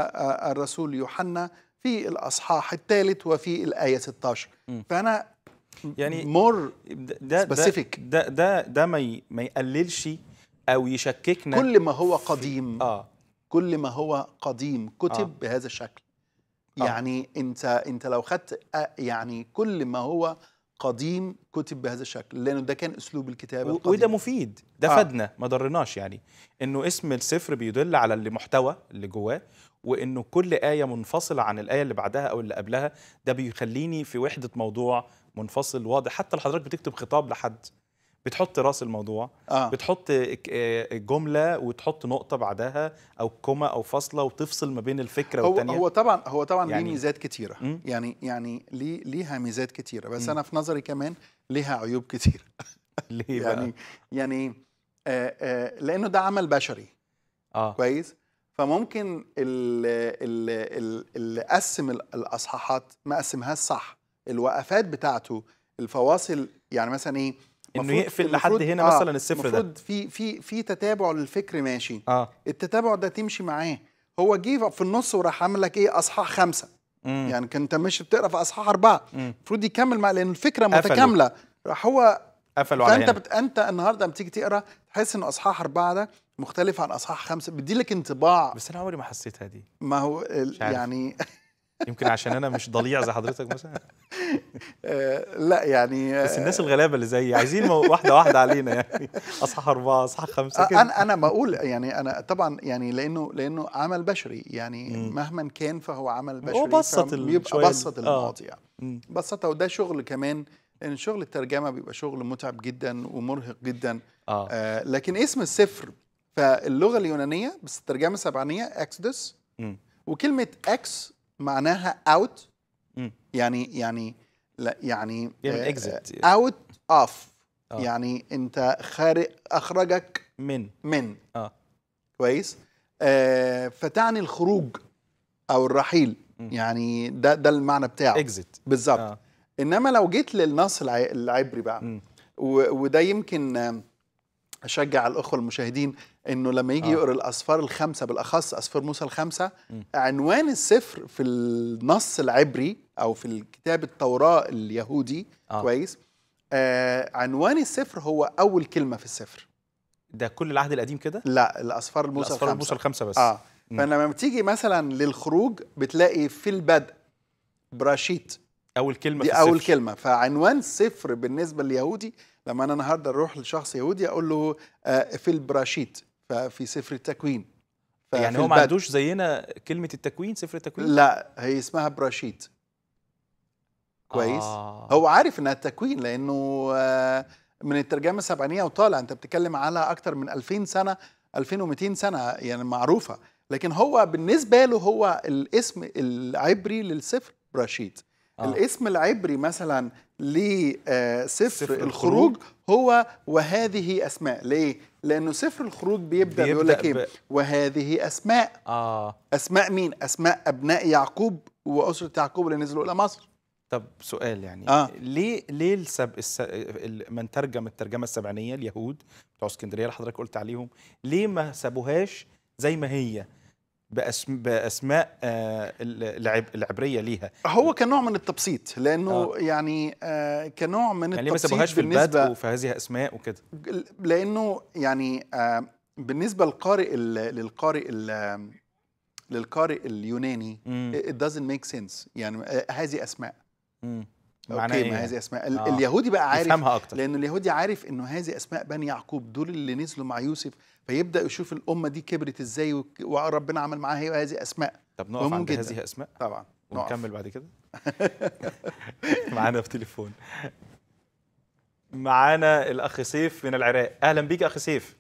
الرسول يوحنا في الاصحاح الثالث وفي الايه 16 فانا يعني مور ده سبيسيفيك ده ده ده ما ما يقللش او يشككنا كل ما هو قديم اه كل ما هو قديم كتب آه. بهذا الشكل آه. يعني انت انت لو خدت يعني كل ما هو قديم كتب بهذا الشكل لانه ده كان اسلوب الكتابه القديم. وده مفيد ده آه. فادنا ما ضرناش يعني انه اسم السفر بيدل على اللي محتوى اللي جواه وانه كل ايه منفصله عن الايه اللي بعدها او اللي قبلها ده بيخليني في وحده موضوع منفصل واضح حتى لو حضرتك بتكتب خطاب لحد بتحط راس الموضوع آه. بتحط آه، جمله وتحط نقطه بعدها او كومه او فاصله وتفصل ما بين الفكره هو والتانيه هو طبعا هو طبعا يعني ليه ميزات كتيره م? يعني يعني ليه ليها ميزات كتيره بس م? انا في نظري كمان ليها عيوب كتير ليه (laughs) يعني بقى؟ يعني آآ آه، آآ آه، لانه ده عمل بشري اه كويس فممكن اللي قسم الاصحاحات ما قسمهاش صح الوقفات بتاعته الفواصل يعني مثلا ايه انه يقفل لحد هنا آه مثلا السفر ده المفروض في في في تتابع للفكر ماشي آه. التتابع ده تمشي معاه هو جه في النص وراح عامل لك ايه اصحاح خمسه مم. يعني كنت مش بتقرا في اصحاح اربعه المفروض يكمل مع لان الفكره متكامله راح هو قفلوا على فانت انت النهارده لما تيجي تقرا تحس ان اصحاح اربعه ده مختلف عن اصحاح خمسه بيديلك انطباع بس انا عمري ما حسيتها دي ما هو مش عارف. يعني (laughs) يمكن عشان انا مش ضليع زي حضرتك مثلا (laughs) آه، لا يعني آه، بس الناس الغلابه اللي زيي عايزين واحده واحده علينا يعني اصحاح اربعه اصحاح خمسه آه، كده انا انا بقول يعني انا طبعا يعني لانه لانه عمل بشري يعني مهما كان فهو عمل بشري هو بسط بيبقى بسط المواضيع يعني. بسطها وده شغل كمان لان شغل الترجمه بيبقى شغل متعب جدا ومرهق جدا آه. آه لكن اسم السفر فاللغه اليونانيه بس الترجمه السبعينيه اكسدس وكلمه اكس معناها اوت يعني يعني لا يعني اكزيت اوت اوف يعني انت خارج اخرجك من من اه كويس آه فتعني الخروج او الرحيل م. يعني ده ده المعنى بتاعه اكزيت بالظبط آه. انما لو جيت للنص العبري بقى م. وده يمكن اشجع الاخوه المشاهدين انه لما يجي آه. يقرا الاسفار الخمسه بالاخص اسفار موسى الخمسه م. عنوان السفر في النص العبري او في الكتاب التوراه اليهودي آه. كويس آه عنوان السفر هو اول كلمه في السفر ده كل العهد القديم كده لا الاسفار الموسى الخمسه, الموسى الخمسة بس اه فلما بتيجي مثلا للخروج بتلاقي في البدء براشيت اول كلمه دي في السفر. اول كلمه فعنوان سفر بالنسبه لليهودي لما انا النهارده اروح لشخص يهودي اقول له آه، في البراشيت في سفر التكوين يعني هو ما عندوش زينا كلمه التكوين سفر التكوين لا هي اسمها براشيت كويس آه. هو عارف انها التكوين لانه آه، من الترجمه السبعينيه وطالع انت بتتكلم على اكتر من 2000 سنه 2200 سنه يعني معروفه لكن هو بالنسبه له هو الاسم العبري للسفر براشيت آه. الاسم العبري مثلا لسفر الخروج هو وهذه اسماء ليه لانه سفر الخروج بيبدا, بيقول لك ايه وهذه اسماء اه اسماء مين اسماء ابناء يعقوب واسره يعقوب اللي نزلوا الى مصر طب سؤال يعني آه. ليه ليه السب... الس... من ترجم الترجمه السبعينيه اليهود بتوع اسكندريه اللي حضرتك قلت عليهم ليه ما سابوهاش زي ما هي بأسم باسماء آه، العبريه ليها هو كنوع من التبسيط لانه آه. يعني آه كنوع من يعني التبسيط ما في البدء فهذه اسماء وكده لانه يعني آه بالنسبه للقارئ للقارئ للقارئ اليوناني it doesn't make sense يعني آه، هذه اسماء م. اوكي إيه؟ ما هذه اسماء آه. اليهودي بقى عارف يفهمها اكتر لان اليهودي عارف انه هذه اسماء بني يعقوب دول اللي نزلوا مع يوسف فيبدا يشوف الامه دي كبرت ازاي وربنا عمل معاها هذه اسماء طب نقف عند جداً. هذه اسماء طبعا ونكمل بعد كده (laughs) (laughs) معانا في تليفون معانا الاخ سيف من العراق اهلا بيك اخ سيف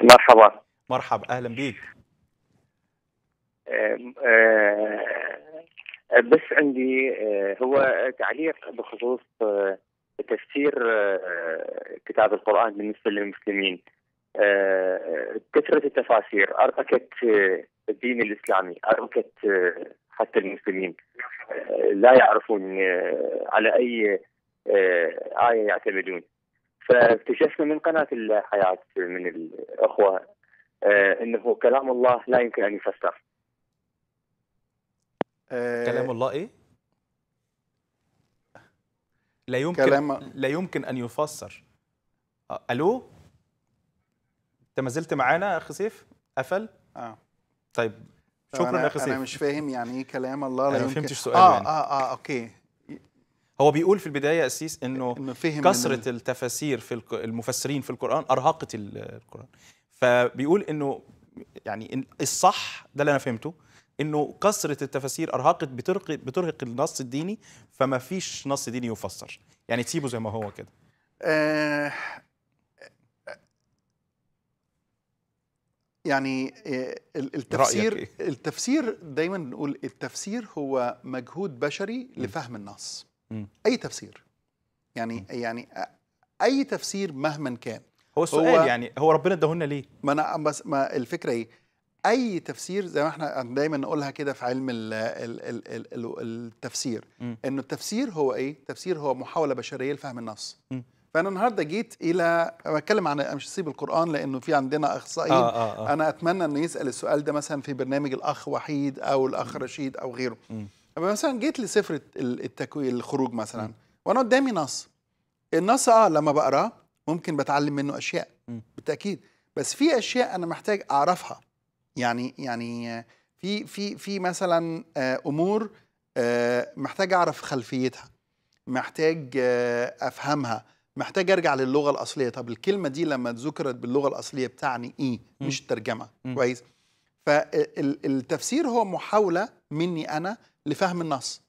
مرحبا مرحبا اهلا بيك بس عندي آه، هو تعليق بخصوص آه، تفسير آه، كتاب القرآن بالنسبة للمسلمين كثرة التفاسير أربكت الدين الإسلامي أربكت حتى المسلمين لا يعرفون على أي آية يعتمدون فاكتشفنا من قناة الحياة من الأخوة أنه كلام الله لا يمكن أن يفسر كلام آه، الله ايه لا يمكن كلام... لا يمكن ان يفسر آه، الو انت ما زلت معانا يا اخ سيف قفل اه طيب شكرا يا اخ سيف انا مش فاهم يعني ايه كلام الله لا يمكن ما فهمتش سؤال اه يعني. اه اه اوكي هو بيقول في البدايه اسيس انه إن فهم كثره إن... التفاسير في المفسرين في القران ارهقت القران فبيقول انه يعني الصح ده اللي انا فهمته انه كثره التفاسير ارهقت بترهق بترهق النص الديني فما فيش نص ديني يفسر يعني تسيبه زي ما هو كده آه، يعني آه، التفسير إيه؟ التفسير دايما بنقول التفسير هو مجهود بشري لفهم النص اي تفسير يعني يعني آه، اي تفسير مهما كان هو السؤال هو يعني هو ربنا اداهولنا ليه ما انا بس ما الفكره ايه اي تفسير زي ما احنا دايما نقولها كده في علم الـ الـ الـ الـ الـ التفسير انه التفسير هو ايه التفسير هو محاوله بشريه لفهم النص فانا النهارده جيت الى بتكلم عن مش سيب القران لانه في عندنا اخصائيين آه آه آه. انا اتمنى انه يسال السؤال ده مثلا في برنامج الاخ وحيد او الاخ رشيد او غيره م. مثلا جيت لسفر التكوين الخروج مثلا م. وانا قدامي نص النص اه لما بقراه ممكن بتعلم منه اشياء م. بالتاكيد بس في اشياء انا محتاج اعرفها يعني يعني في في في مثلا آه، امور آه، محتاج اعرف خلفيتها محتاج آه، افهمها محتاج ارجع للغه الاصليه طب الكلمه دي لما ذكرت باللغه الاصليه بتعني ايه مش الترجمه كويس فالتفسير هو محاوله مني انا لفهم النص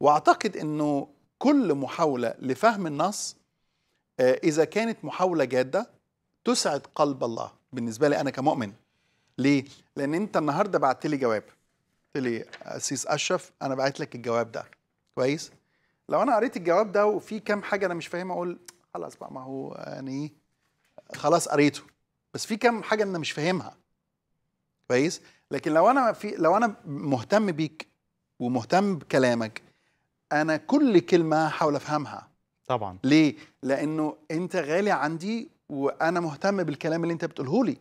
واعتقد انه كل محاوله لفهم النص اذا كانت محاوله جاده تسعد قلب الله بالنسبه لي انا كمؤمن ليه؟ لان انت النهارده بعت لي جواب قلت لي أسيس اشرف انا بعت لك الجواب ده كويس؟ لو انا قريت الجواب ده وفي كام حاجه انا مش فاهمها اقول خلاص بقى ما هو يعني إيه؟ خلاص قريته بس في كام حاجه انا مش فاهمها كويس؟ لكن لو انا في لو انا مهتم بيك ومهتم بكلامك انا كل كلمه هحاول افهمها طبعا ليه؟ لانه انت غالي عندي وانا مهتم بالكلام اللي انت بتقوله لي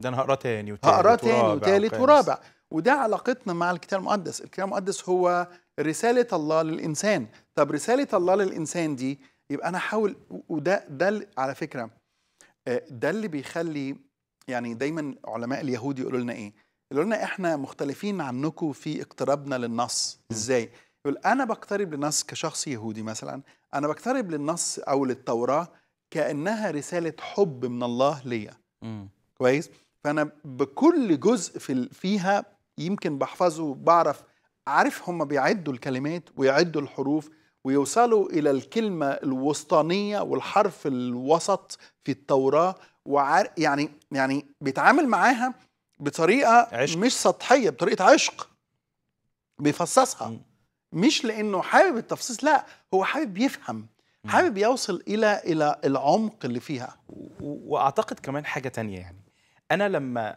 ده انا هقراه تاني وتالت هقراه تاني وتالت ورابع وده علاقتنا مع الكتاب المقدس الكتاب المقدس هو رسالة الله للإنسان طب رسالة الله للإنسان دي يبقى أنا حاول وده ده على فكرة آه، ده اللي بيخلي يعني دايما علماء اليهود يقولوا لنا إيه يقولوا لنا إحنا مختلفين عنكم في اقترابنا للنص إزاي يقول أنا بقترب للنص كشخص يهودي مثلا أنا بقترب للنص أو للتوراة كأنها رسالة حب من الله ليا كويس فانا بكل جزء في فيها يمكن بحفظه بعرف عارف هم بيعدوا الكلمات ويعدوا الحروف ويوصلوا الى الكلمه الوسطانيه والحرف الوسط في التوراه وعار يعني يعني بيتعامل معاها بطريقه عشق. مش سطحيه بطريقه عشق بيفصصها م. مش لانه حابب التفصيص لا هو حابب يفهم حابب يوصل الى الى العمق اللي فيها واعتقد كمان حاجه تانية يعني انا لما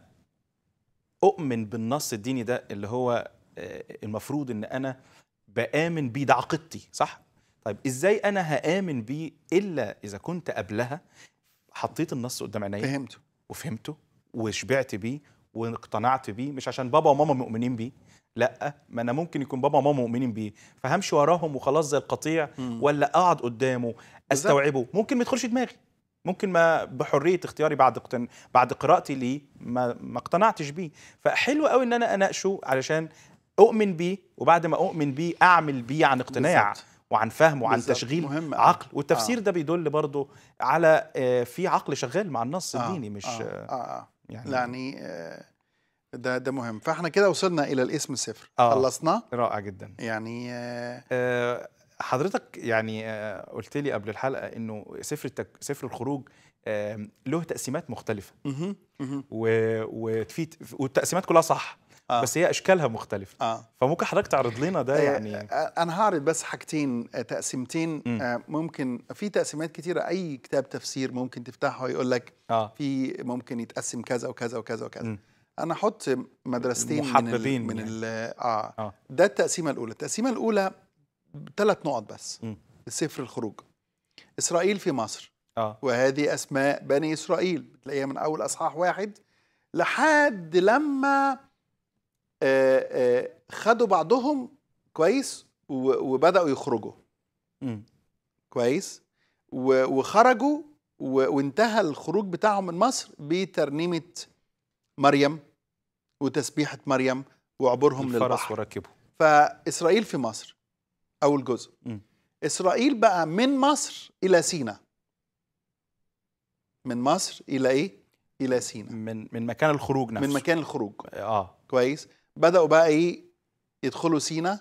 اؤمن بالنص الديني ده اللي هو آه، المفروض ان انا بامن بيه ده عقيدتي صح طيب ازاي انا هامن بيه الا اذا كنت قبلها حطيت النص قدام عينيا فهمته وفهمته وشبعت بيه واقتنعت بيه مش عشان بابا وماما مؤمنين بيه لا ما انا ممكن يكون بابا وماما مؤمنين بيه فهمشي وراهم وخلاص زي القطيع ولا اقعد قدامه استوعبه ممكن ما يدخلش دماغي ممكن ما بحريه اختياري بعد اقتن... بعد قراءتي ليه ما ما اقتنعتش بيه فحلو قوي ان انا اناقشه علشان اؤمن بيه وبعد ما اؤمن بيه اعمل بيه عن اقتناع بالزبط. وعن فهم وعن بالزبط. تشغيل مهم. عقل والتفسير آه. ده بيدل برضه على آه، في عقل شغال مع النص آه. الديني مش آه. آه. آه. يعني يعني آه، ده ده مهم فاحنا كده وصلنا الى الاسم صفر آه. خلصنا رائع جدا يعني آه, آه حضرتك يعني آه، قلت لي قبل الحلقه انه سفر التك... سفر الخروج له تقسيمات مختلفه و... وفي والتقسيمات كلها صح آه. بس هي اشكالها مختلفه آه. فممكن حضرتك تعرض لنا ده آه، يعني آه،, آه انا هعرض بس حاجتين تقسيمتين آه ممكن في تقسيمات كثيره اي كتاب تفسير ممكن تفتحه يقول لك آه. في ممكن يتقسم كذا وكذا وكذا وكذا م. انا احط مدرستين من ال من يعني. ال آه. اه ده التقسيمه الاولى التقسيمه الاولى ثلاث نقط بس م. سفر الخروج اسرائيل في مصر آه. وهذه اسماء بني اسرائيل بتلاقيها من اول اصحاح واحد لحد لما آآ آه، آآ آه، خدوا بعضهم كويس وبداوا يخرجوا م. كويس وخرجوا وانتهى الخروج بتاعهم من مصر بترنيمه مريم وتسبيحه مريم وعبورهم للبحر وركبه فاسرائيل في مصر اول جزء م. اسرائيل بقى من مصر الى سينا من مصر الى ايه الى سينا من من مكان الخروج نفسه من مكان الخروج اه كويس بداوا بقى ايه يدخلوا سينا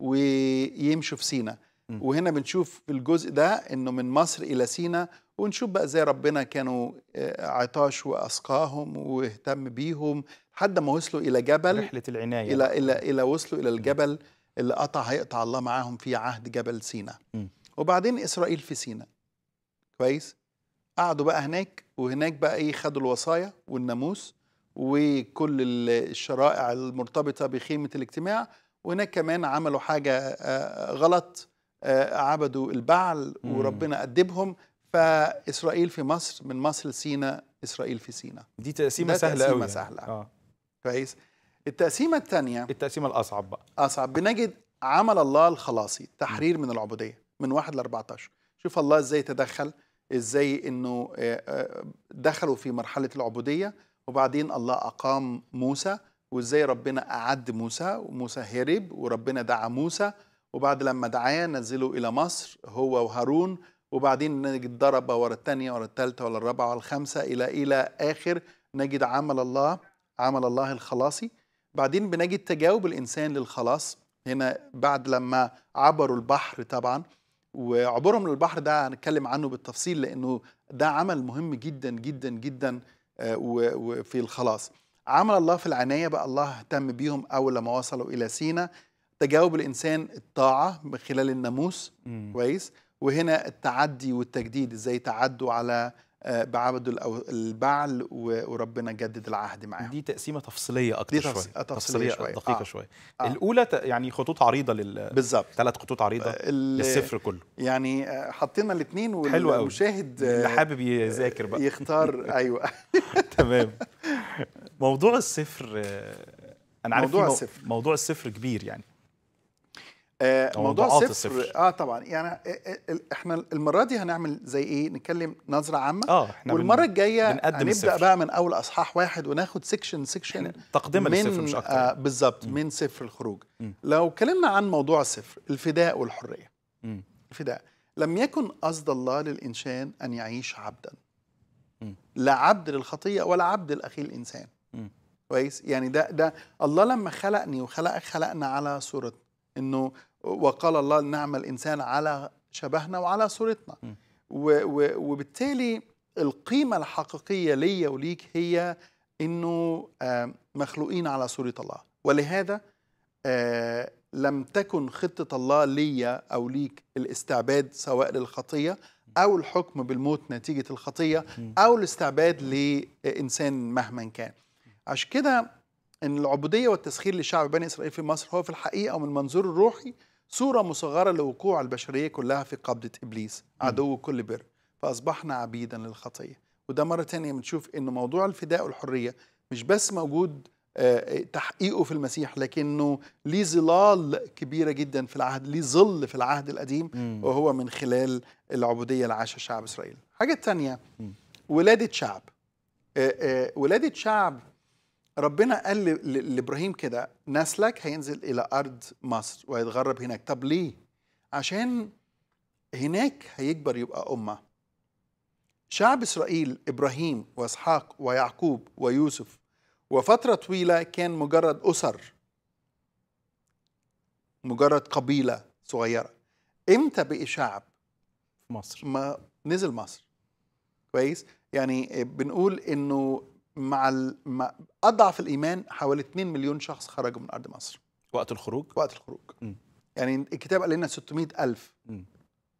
ويمشوا في سينا وهنا بنشوف الجزء ده انه من مصر الى سينا ونشوف بقى ازاي ربنا كانوا آه، عطاش واسقاهم واهتم بيهم لحد ما وصلوا الى جبل رحله العنايه الى الى الى وصلوا الى الجبل م. اللي قطع هيقطع الله معاهم في عهد جبل سينا وبعدين إسرائيل في سينا كويس قعدوا بقى هناك وهناك بقى ايه خدوا الوصايا والناموس وكل الشرائع المرتبطه بخيمه الاجتماع وهناك كمان عملوا حاجه آه، آه، غلط آه، عبدوا البعل وربنا أدبهم فإسرائيل في مصر من مصر سينا إسرائيل في سينا دي تقسيمة سهلة قوي يعني. سهلة آه. كويس التقسيمه الثانيه التقسيمه الاصعب بقى اصعب بنجد عمل الله الخلاصي تحرير من العبوديه من 1 ل 14 شوف الله ازاي تدخل ازاي انه آه، آه، دخلوا في مرحله العبوديه وبعدين الله اقام موسى وازاي ربنا اعد موسى وموسى هرب وربنا دعا موسى وبعد لما دعاه نزلوا الى مصر هو وهارون وبعدين نجد ضرب ورا الثانيه ورا الثالثه ورا الرابعه ورا الخامسه الى الى اخر نجد عمل الله عمل الله الخلاصي بعدين بنجد تجاوب الإنسان للخلاص هنا بعد لما عبروا البحر طبعا وعبورهم للبحر ده هنتكلم عنه بالتفصيل لأنه ده عمل مهم جدا جدا جدا آه، وفي الخلاص عمل الله في العناية بقى الله اهتم بيهم أول لما وصلوا إلى سينا تجاوب الإنسان الطاعة من خلال الناموس كويس وهنا التعدي والتجديد إزاي تعدوا على آه، بعبدوا البعل وربنا جدد العهد معاهم دي تقسيمه تفصيليه اكتر دي آه، تفصيلية شويه تفصيليه, شويه دقيقه آه. شويه آه. الاولى يعني خطوط عريضه لل بالظبط ثلاث خطوط عريضه آه، ال... للسفر كله يعني حطينا الاثنين والمشاهد اللي حابب يذاكر بقى يختار (laughs) ايوه (laughs) تمام موضوع السفر انا عارف موضوع السفر موضوع السفر كبير يعني آه، موضوع صفر. صفر اه طبعا يعني آه، آه، احنا المره دي هنعمل زي ايه نتكلم نظره عامه اه احنا والمره الجايه هنبدا الصفر. بقى من اول اصحاح واحد وناخد سيكشن سيكشن تقدم للصفر مش اكتر آه بالظبط من صفر الخروج م. لو اتكلمنا عن موضوع الصفر الفداء والحريه م. الفداء لم يكن قصد الله للانسان ان يعيش عبدا م. لا عبد للخطيه ولا عبد لاخيه الانسان كويس يعني ده ده الله لما خلقني وخلقك خلقنا على صورته انه وقال الله نعم الانسان على شبهنا وعلى صورتنا وبالتالي القيمه الحقيقيه ليا وليك هي انه آه، مخلوقين على صوره الله ولهذا آه، لم تكن خطه الله ليا او ليك الاستعباد سواء للخطيه او الحكم بالموت نتيجه الخطيه او الاستعباد لانسان مهما كان عشان كده ان العبوديه والتسخير لشعب بني اسرائيل في مصر هو في الحقيقه من منظور الروحي صوره مصغره لوقوع البشريه كلها في قبضه ابليس عدو كل بر فاصبحنا عبيدا للخطيه وده مره ثانيه بنشوف ان موضوع الفداء والحريه مش بس موجود آه، تحقيقه في المسيح لكنه ليه ظلال كبيره جدا في العهد ليه ظل في العهد القديم وهو من خلال العبوديه اللي عاشها شعب اسرائيل الحاجه الثانيه ولاده شعب آه، آه، ولاده شعب ربنا قال لابراهيم كده نسلك هينزل الى ارض مصر وهيتغرب هناك طب ليه عشان هناك هيكبر يبقى امه شعب اسرائيل ابراهيم واسحاق ويعقوب ويوسف وفتره طويله كان مجرد اسر مجرد قبيله صغيره امتى بقي شعب مصر ما نزل مصر كويس يعني بنقول انه مع, ال... مع اضعف الايمان حوالي 2 مليون شخص خرجوا من ارض مصر وقت الخروج وقت الخروج م. يعني الكتاب قال لنا 600 ألف م.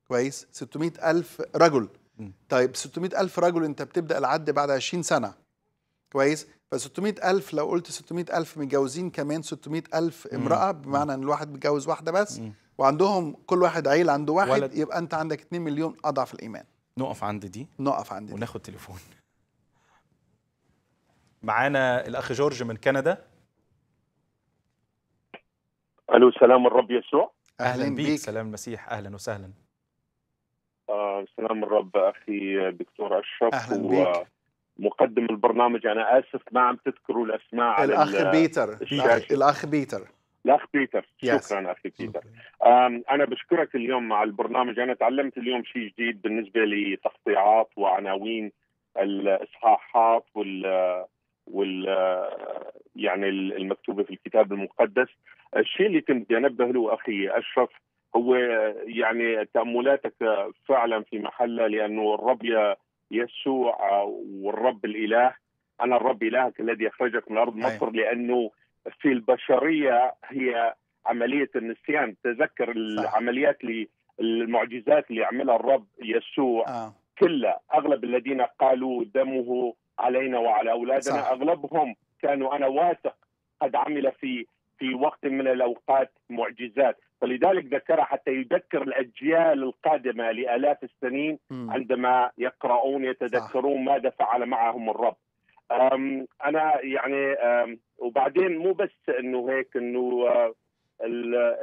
كويس 600 ألف رجل م. طيب 600 ألف رجل أنت بتبدأ العد بعد 20 سنة كويس ف 600 ألف لو قلت 600 ألف متجوزين كمان 600 ألف امرأة بمعنى أن الواحد متجوز واحدة بس م. وعندهم كل واحد عيل عنده واحد ولد. يبقى أنت عندك 2 مليون أضعف الإيمان نقف عند دي نقف عند دي وناخد تليفون معانا الاخ جورج من كندا الو سلام الرب يسوع اهلا, بيك. بيك سلام المسيح اهلا وسهلا آه سلام الرب اخي دكتور اشرف اهلا و... بيك مقدم البرنامج انا اسف ما عم تذكروا الاسماء الاخ على بيتر الاخ بيتر الاخ بيتر شكرا yes. اخي بيتر انا بشكرك اليوم مع البرنامج انا تعلمت اليوم شيء جديد بالنسبه لتقطيعات وعناوين الاصحاحات وال وال يعني المكتوبه في الكتاب المقدس الشيء اللي كنت انبه له اخي اشرف هو يعني تاملاتك فعلا في محله لانه الرب يسوع والرب الاله انا الرب الهك الذي اخرجك من ارض مصر لانه في البشريه هي عمليه النسيان تذكر العمليات اللي المعجزات اللي عملها الرب يسوع آه. كلها اغلب الذين قالوا دمه علينا وعلى اولادنا صح. اغلبهم كانوا انا واثق قد عمل في في وقت من الاوقات معجزات فلذلك ذكرها حتى يذكر الاجيال القادمه لالاف السنين م. عندما يقرؤون يتذكرون صح. ماذا فعل معهم الرب انا يعني وبعدين مو بس انه هيك انه آه،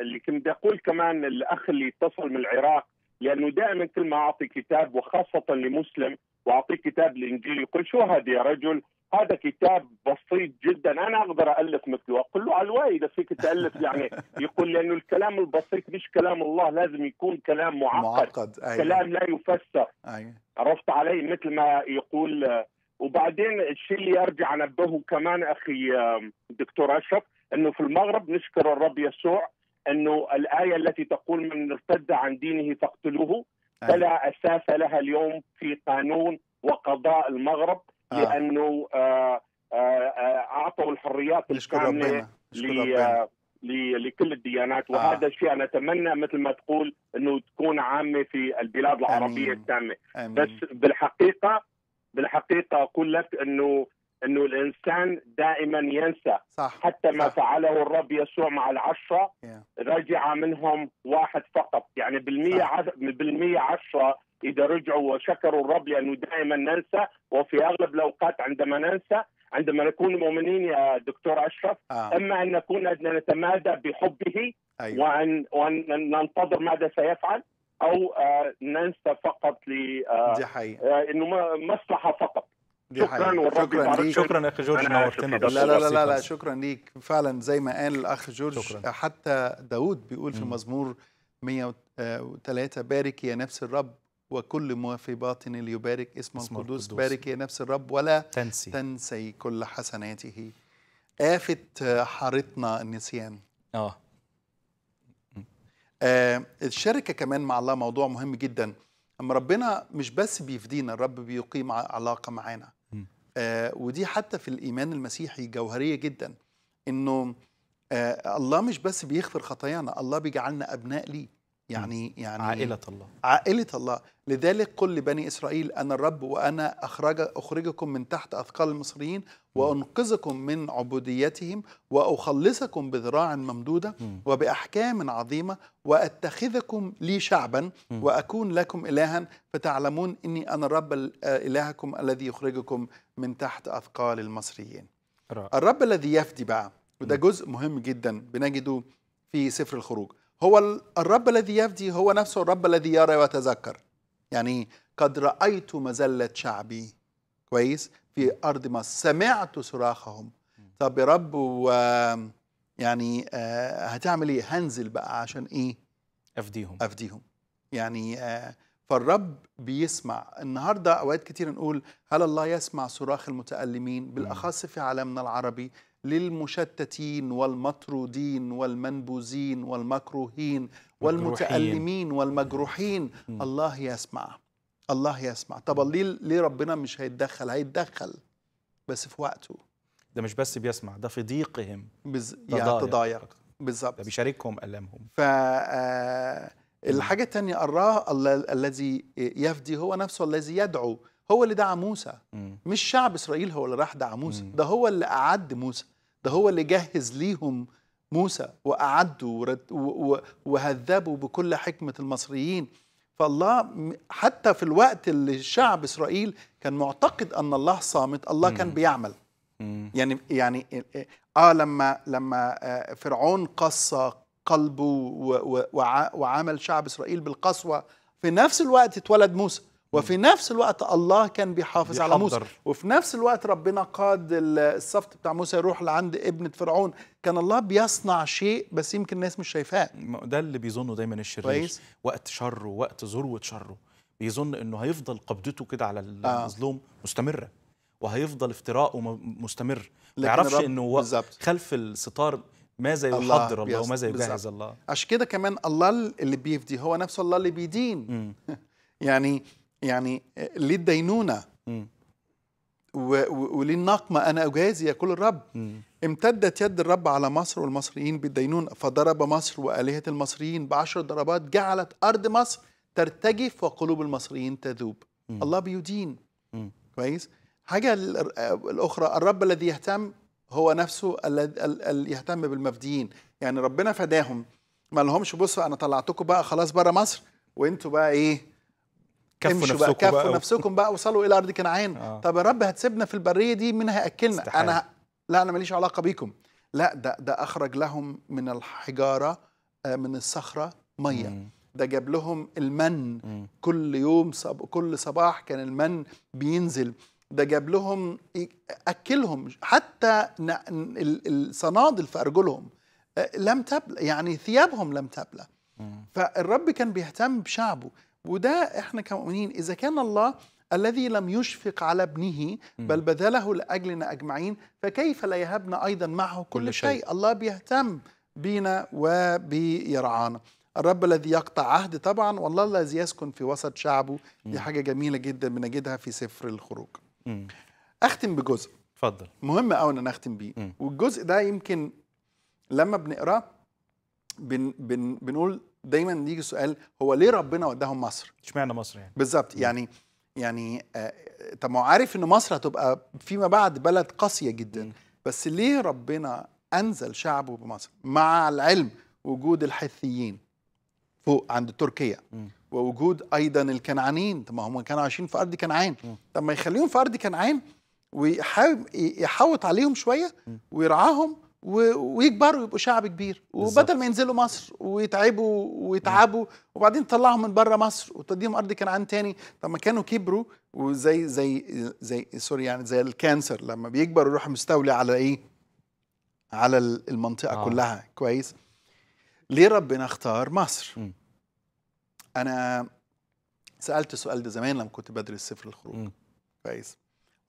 اللي كنت اقول كمان الاخ اللي اتصل من العراق لانه دائما كل ما اعطي كتاب وخاصه لمسلم واعطيه كتاب الانجيل يقول شو هذا يا رجل هذا كتاب بسيط جدا انا اقدر الف مثله اقول له على الواي اذا فيك تالف يعني (laughs) يقول لانه الكلام البسيط مش كلام الله لازم يكون كلام معقد, معقد. أيوة. كلام لا يفسر أيوة. عرفت علي مثل ما يقول وبعدين الشيء اللي ارجع انبهه كمان اخي دكتور اشرف انه في المغرب نشكر الرب يسوع انه الايه التي تقول من ارتد عن دينه فاقتلوه فلا اساس لها اليوم في قانون وقضاء المغرب آه. لانه آه آه, آه، اعطوا الحريات الكامله آه، لكل الديانات آه. وهذا آه. الشيء انا اتمنى مثل ما تقول انه تكون عامه في البلاد العربيه التامه بس بالحقيقه بالحقيقه اقول لك انه انه الانسان دائما ينسى صح. حتى ما صح. فعله الرب يسوع مع العشره yeah. رجع منهم واحد فقط يعني بالمية عشر بالمية عشرة اذا رجعوا وشكروا الرب لانه دائما ننسى وفي اغلب الاوقات عندما ننسى عندما نكون مؤمنين يا دكتور اشرف آه. اما ان نكون ان نتمادى بحبه أيوة. وان وان ننتظر ماذا سيفعل او آه ننسى فقط ل آه, آه، انه مصلحه فقط دي شكرا شكرا شكرا اخي جورج نورتنا لا لا لا, لا لا شكرا ليك فعلا زي ما قال الاخ جورج شكرا. حتى داود بيقول في مزمور 103 بارك يا نفس الرب وكل ما في باطن ليبارك اسمه اسم القدوس, بارك يا نفس الرب ولا تنسي, تنسي كل حسناته آفة حارتنا النسيان آه. آه الشركة كمان مع الله موضوع مهم جدا أما ربنا مش بس بيفدينا الرب بيقيم علاقة معانا آه، ودي حتى في الإيمان المسيحي جوهرية جدا إنه آه، الله مش بس بيغفر خطايانا الله بيجعلنا أبناء ليه يعني يعني عائلة الله عائلة الله لذلك قل لبني إسرائيل أنا الرب وأنا أخرج أخرجكم من تحت أثقال المصريين وأنقذكم من عبوديتهم وأخلصكم بذراع ممدودة وبأحكام عظيمة وأتخذكم لي شعبا وأكون لكم إلها فتعلمون إني أنا الرب آه، إلهكم الذي يخرجكم من تحت أثقال المصريين الرب الذي يفدي بقى وده جزء مهم جدا بنجده في سفر الخروج هو الرب الذي يفدي هو نفسه الرب الذي يرى ويتذكر يعني قد رأيت مذلة شعبي كويس في أرض مصر سمعت صراخهم طب يا رب و يعني آه، هتعمل ايه هنزل بقى عشان ايه افديهم افديهم يعني آه، فالرب بيسمع النهارده اوقات كتير نقول هل الله يسمع صراخ المتألمين بالاخص في عالمنا العربي للمشتتين والمطرودين والمنبوذين والمكروهين والمتألمين والمجروحين الله يسمع الله يسمع طب ليه ليه ربنا مش هيتدخل هيتدخل بس في وقته ده مش بس بيسمع ده في ضيقهم بز... يعني تضايق. تضايق بالظبط ده بيشاركهم آلامهم ف آه، الحاجة الثانية أراه الذي يفدي هو نفسه الذي يدعو هو اللي دعا موسى مم. مش شعب إسرائيل هو اللي راح دعا موسى مم. ده هو اللي أعد موسى ده هو اللي جهز ليهم موسى وأعدوا وهذبوا بكل حكمة المصريين فالله حتى في الوقت اللي شعب إسرائيل كان معتقد أن الله صامت الله كان بيعمل يعني يعني اه لما لما آه، فرعون قص قلبه وعامل شعب اسرائيل بالقسوه في نفس الوقت اتولد موسى وفي نفس الوقت الله كان بيحافظ على موسى وفي نفس الوقت ربنا قاد الصفت بتاع موسى يروح لعند ابنة فرعون كان الله بيصنع شيء بس يمكن الناس مش شايفاه ده اللي بيظنه دايما الشرير وقت شره وقت ذروة شره بيظن انه هيفضل قبضته كده على آه. المظلوم آه. مستمره وهيفضل افتراءه مستمر ما يعرفش انه بالزبط. خلف الستار ماذا يحضر الله, الله وماذا يجهز بالزبط. الله عشان كده كمان الله اللي بيفدي هو نفسه الله اللي بيدين (laughs) يعني يعني ليه آه، الدينونه وليه النقمه انا اجازي يا كل الرب م. امتدت يد الرب على مصر والمصريين بالدينونة فضرب مصر والهه المصريين بعشر ضربات جعلت ارض مصر ترتجف وقلوب المصريين تذوب م. الله بيدين م. كويس حاجه آه، الاخرى الرب الذي يهتم هو نفسه الذي يهتم بالمفديين يعني ربنا فداهم ما لهمش بصوا انا طلعتكم بقى خلاص بره مصر وانتوا بقى ايه كفوا نفسكم بقى كفوا نفسكم بقى وصلوا الى ارض كنعان آه. طب يا رب هتسيبنا في البريه دي مين هياكلنا انا لا انا ماليش علاقه بيكم لا ده ده اخرج لهم من الحجاره آه، من الصخره ميه مم. ده جاب لهم المن مم. كل يوم صب... كل صباح كان المن بينزل ده جاب لهم اكلهم حتى الصنادل في ارجلهم آه، لم تبلى يعني ثيابهم لم تبلى فالرب كان بيهتم بشعبه وده احنا كمؤمنين اذا كان الله الذي لم يشفق على ابنه بل بذله لاجلنا اجمعين فكيف لا يهبنا ايضا معه كل, كل شيء. شيء الله بيهتم بينا وبيرعانا الرب الذي يقطع عهد طبعا والله الذي يسكن في وسط شعبه دي حاجه جميله جدا بنجدها في سفر الخروج م. اختم بجزء اتفضل مهم قوي ان اختم بيه والجزء ده يمكن لما بنقراه بن بن بنقول دايما يجي سؤال هو ليه ربنا وداهم مصر؟ اشمعنى مصر يعني؟ بالظبط يعني يعني آه طب ما هو عارف ان مصر هتبقى فيما بعد بلد قاسيه جدا م. بس ليه ربنا انزل شعبه بمصر؟ مع العلم وجود الحثيين فوق عند تركيا م. ووجود ايضا الكنعانيين طب ما هم كانوا عايشين في ارض كنعان طب ما يخليهم في ارض كنعان ويحاول يحوط عليهم شويه ويرعاهم ويكبروا ويبقوا شعب كبير وبدل ما ينزلوا مصر ويتعبوا ويتعبوا نعم. وبعدين تطلعهم من بره مصر وتديهم ارض كنعان تاني طب ما كانوا كبروا وزي زي زي سوري يعني زي الكانسر لما بيكبر يروح مستولي على ايه؟ على المنطقه آه. كلها كويس؟ ليه ربنا اختار مصر؟ م. انا سالت السؤال ده زمان لما كنت بدرس سفر الخروج م. كويس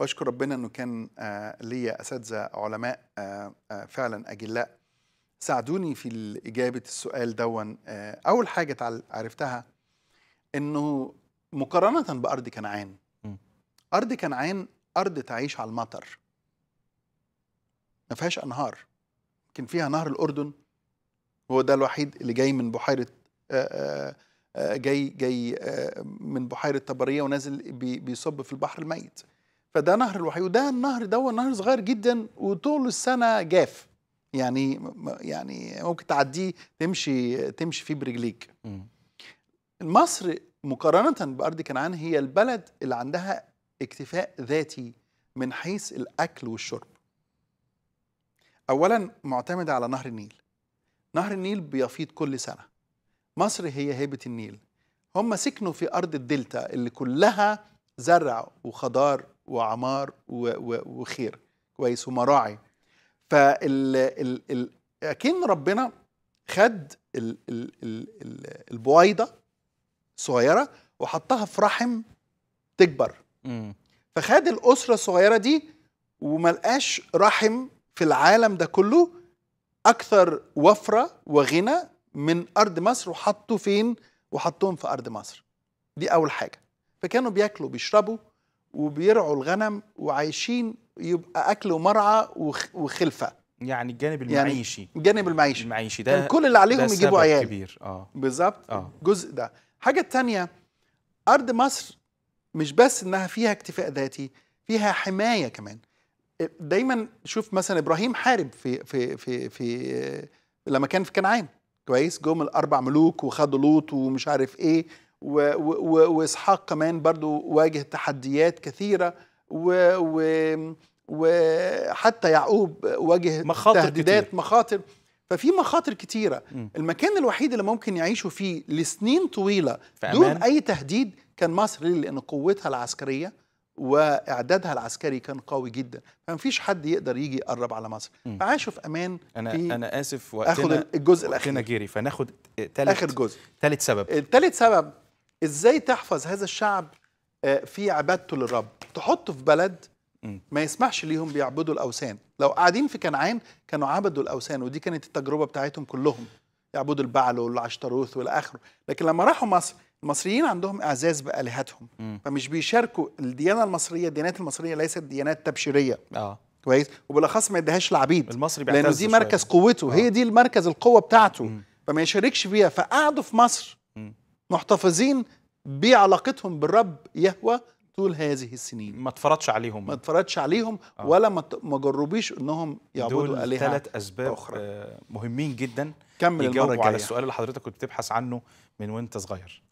واشكر ربنا انه كان آه، ليا اساتذه علماء آه، آه، فعلا اجلاء ساعدوني في اجابه السؤال دون اول حاجه عرفتها انه مقارنه بارض كنعان ارض كنعان ارض تعيش على المطر ما فيهاش انهار كان فيها نهر الاردن هو ده الوحيد اللي جاي من بحيره جاي جاي من بحيره طبريه ونازل بيصب في البحر الميت فده نهر الوحي وده النهر ده هو نهر صغير جدا وطول السنه جاف يعني يعني ممكن تعديه تمشي تمشي فيه برجليك مصر مقارنه بارض كنعان هي البلد اللي عندها اكتفاء ذاتي من حيث الاكل والشرب اولا معتمده على نهر النيل نهر النيل بيفيض كل سنه مصر هي هيبه النيل هم سكنوا في ارض الدلتا اللي كلها زرع وخضار وعمار وخير كويس ومراعي فال اكن ربنا خد ال ال ال ال البويضه صغيره وحطها في رحم تكبر فخد الاسره الصغيره دي وملقاش رحم في العالم ده كله اكثر وفره وغنى من ارض مصر وحطوا فين وحطهم في ارض مصر دي اول حاجه فكانوا بياكلوا بيشربوا وبيرعوا الغنم وعايشين يبقى اكل ومرعى وخلفه يعني الجانب يعني المعيشي يعني الجانب المعيشي المعيشي ده كل اللي عليهم يجيبوا عيال كبير اه بالظبط آه. جزء الجزء ده الحاجه الثانيه ارض مصر مش بس انها فيها اكتفاء ذاتي فيها حمايه كمان دايما شوف مثلا ابراهيم حارب في في في في لما كان في كنعان كويس جم الاربع ملوك وخدوا لوط ومش عارف ايه واسحاق كمان برضو واجه تحديات كثيره و, و وحتى يعقوب واجه مخاطر تهديدات كتير. مخاطر ففي مخاطر كتيرة م. المكان الوحيد اللي ممكن يعيشوا فيه لسنين طويلة فأمان. دون أي تهديد كان مصر لأن قوتها العسكرية وإعدادها العسكري كان قوي جدا فمفيش حد يقدر يجي يقرب على مصر فعاشوا في أمان أنا في أنا آسف وقتنا آخد الجزء الأخير جري فناخد تالت آخر جزء ثالث سبب الثالث سبب ازاي تحفظ هذا الشعب آه، في عبادته للرب تحطه في بلد ما يسمحش ليهم بيعبدوا الاوثان لو قاعدين في كنعان كانوا عبدوا الاوثان ودي كانت التجربه بتاعتهم كلهم يعبدوا البعل والعشتروث والاخر لكن لما راحوا مصر المصريين عندهم اعزاز بالهتهم فمش بيشاركوا الديانه المصريه الديانات المصريه ليست ديانات تبشيريه اه كويس وبالاخص ما يديهاش العبيد المصري لانه دي مركز شوية. قوته آه. هي دي المركز القوه بتاعته مم. فما يشاركش فيها فقعدوا في مصر محتفظين بعلاقتهم بالرب يهوى طول هذه السنين ما اتفرضش عليهم ما اتفرضش عليهم آه. ولا ما جربيش انهم يعبدوا الهه ثلاث اسباب أخرى. آه مهمين جدا كمل المره الجايه على السؤال اللي حضرتك كنت بتبحث عنه من وانت صغير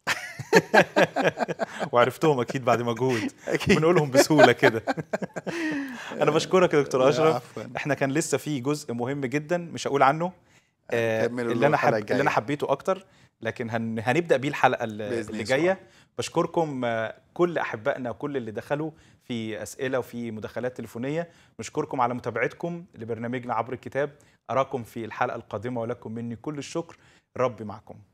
(laughs) وعرفتهم اكيد بعد مجهود بنقولهم بسهوله كده (laughs) انا بشكرك يا دكتور اشرف احنا كان لسه في جزء مهم جدا مش هقول عنه آه اللي انا حب... اللي انا حبيته اكتر لكن هن... هنبدا بيه الحلقه اللي جايه بشكركم آه، كل احبائنا وكل اللي دخلوا في اسئله وفي مداخلات تليفونيه نشكركم على متابعتكم لبرنامجنا عبر الكتاب اراكم في الحلقه القادمه ولكم مني كل الشكر ربي معكم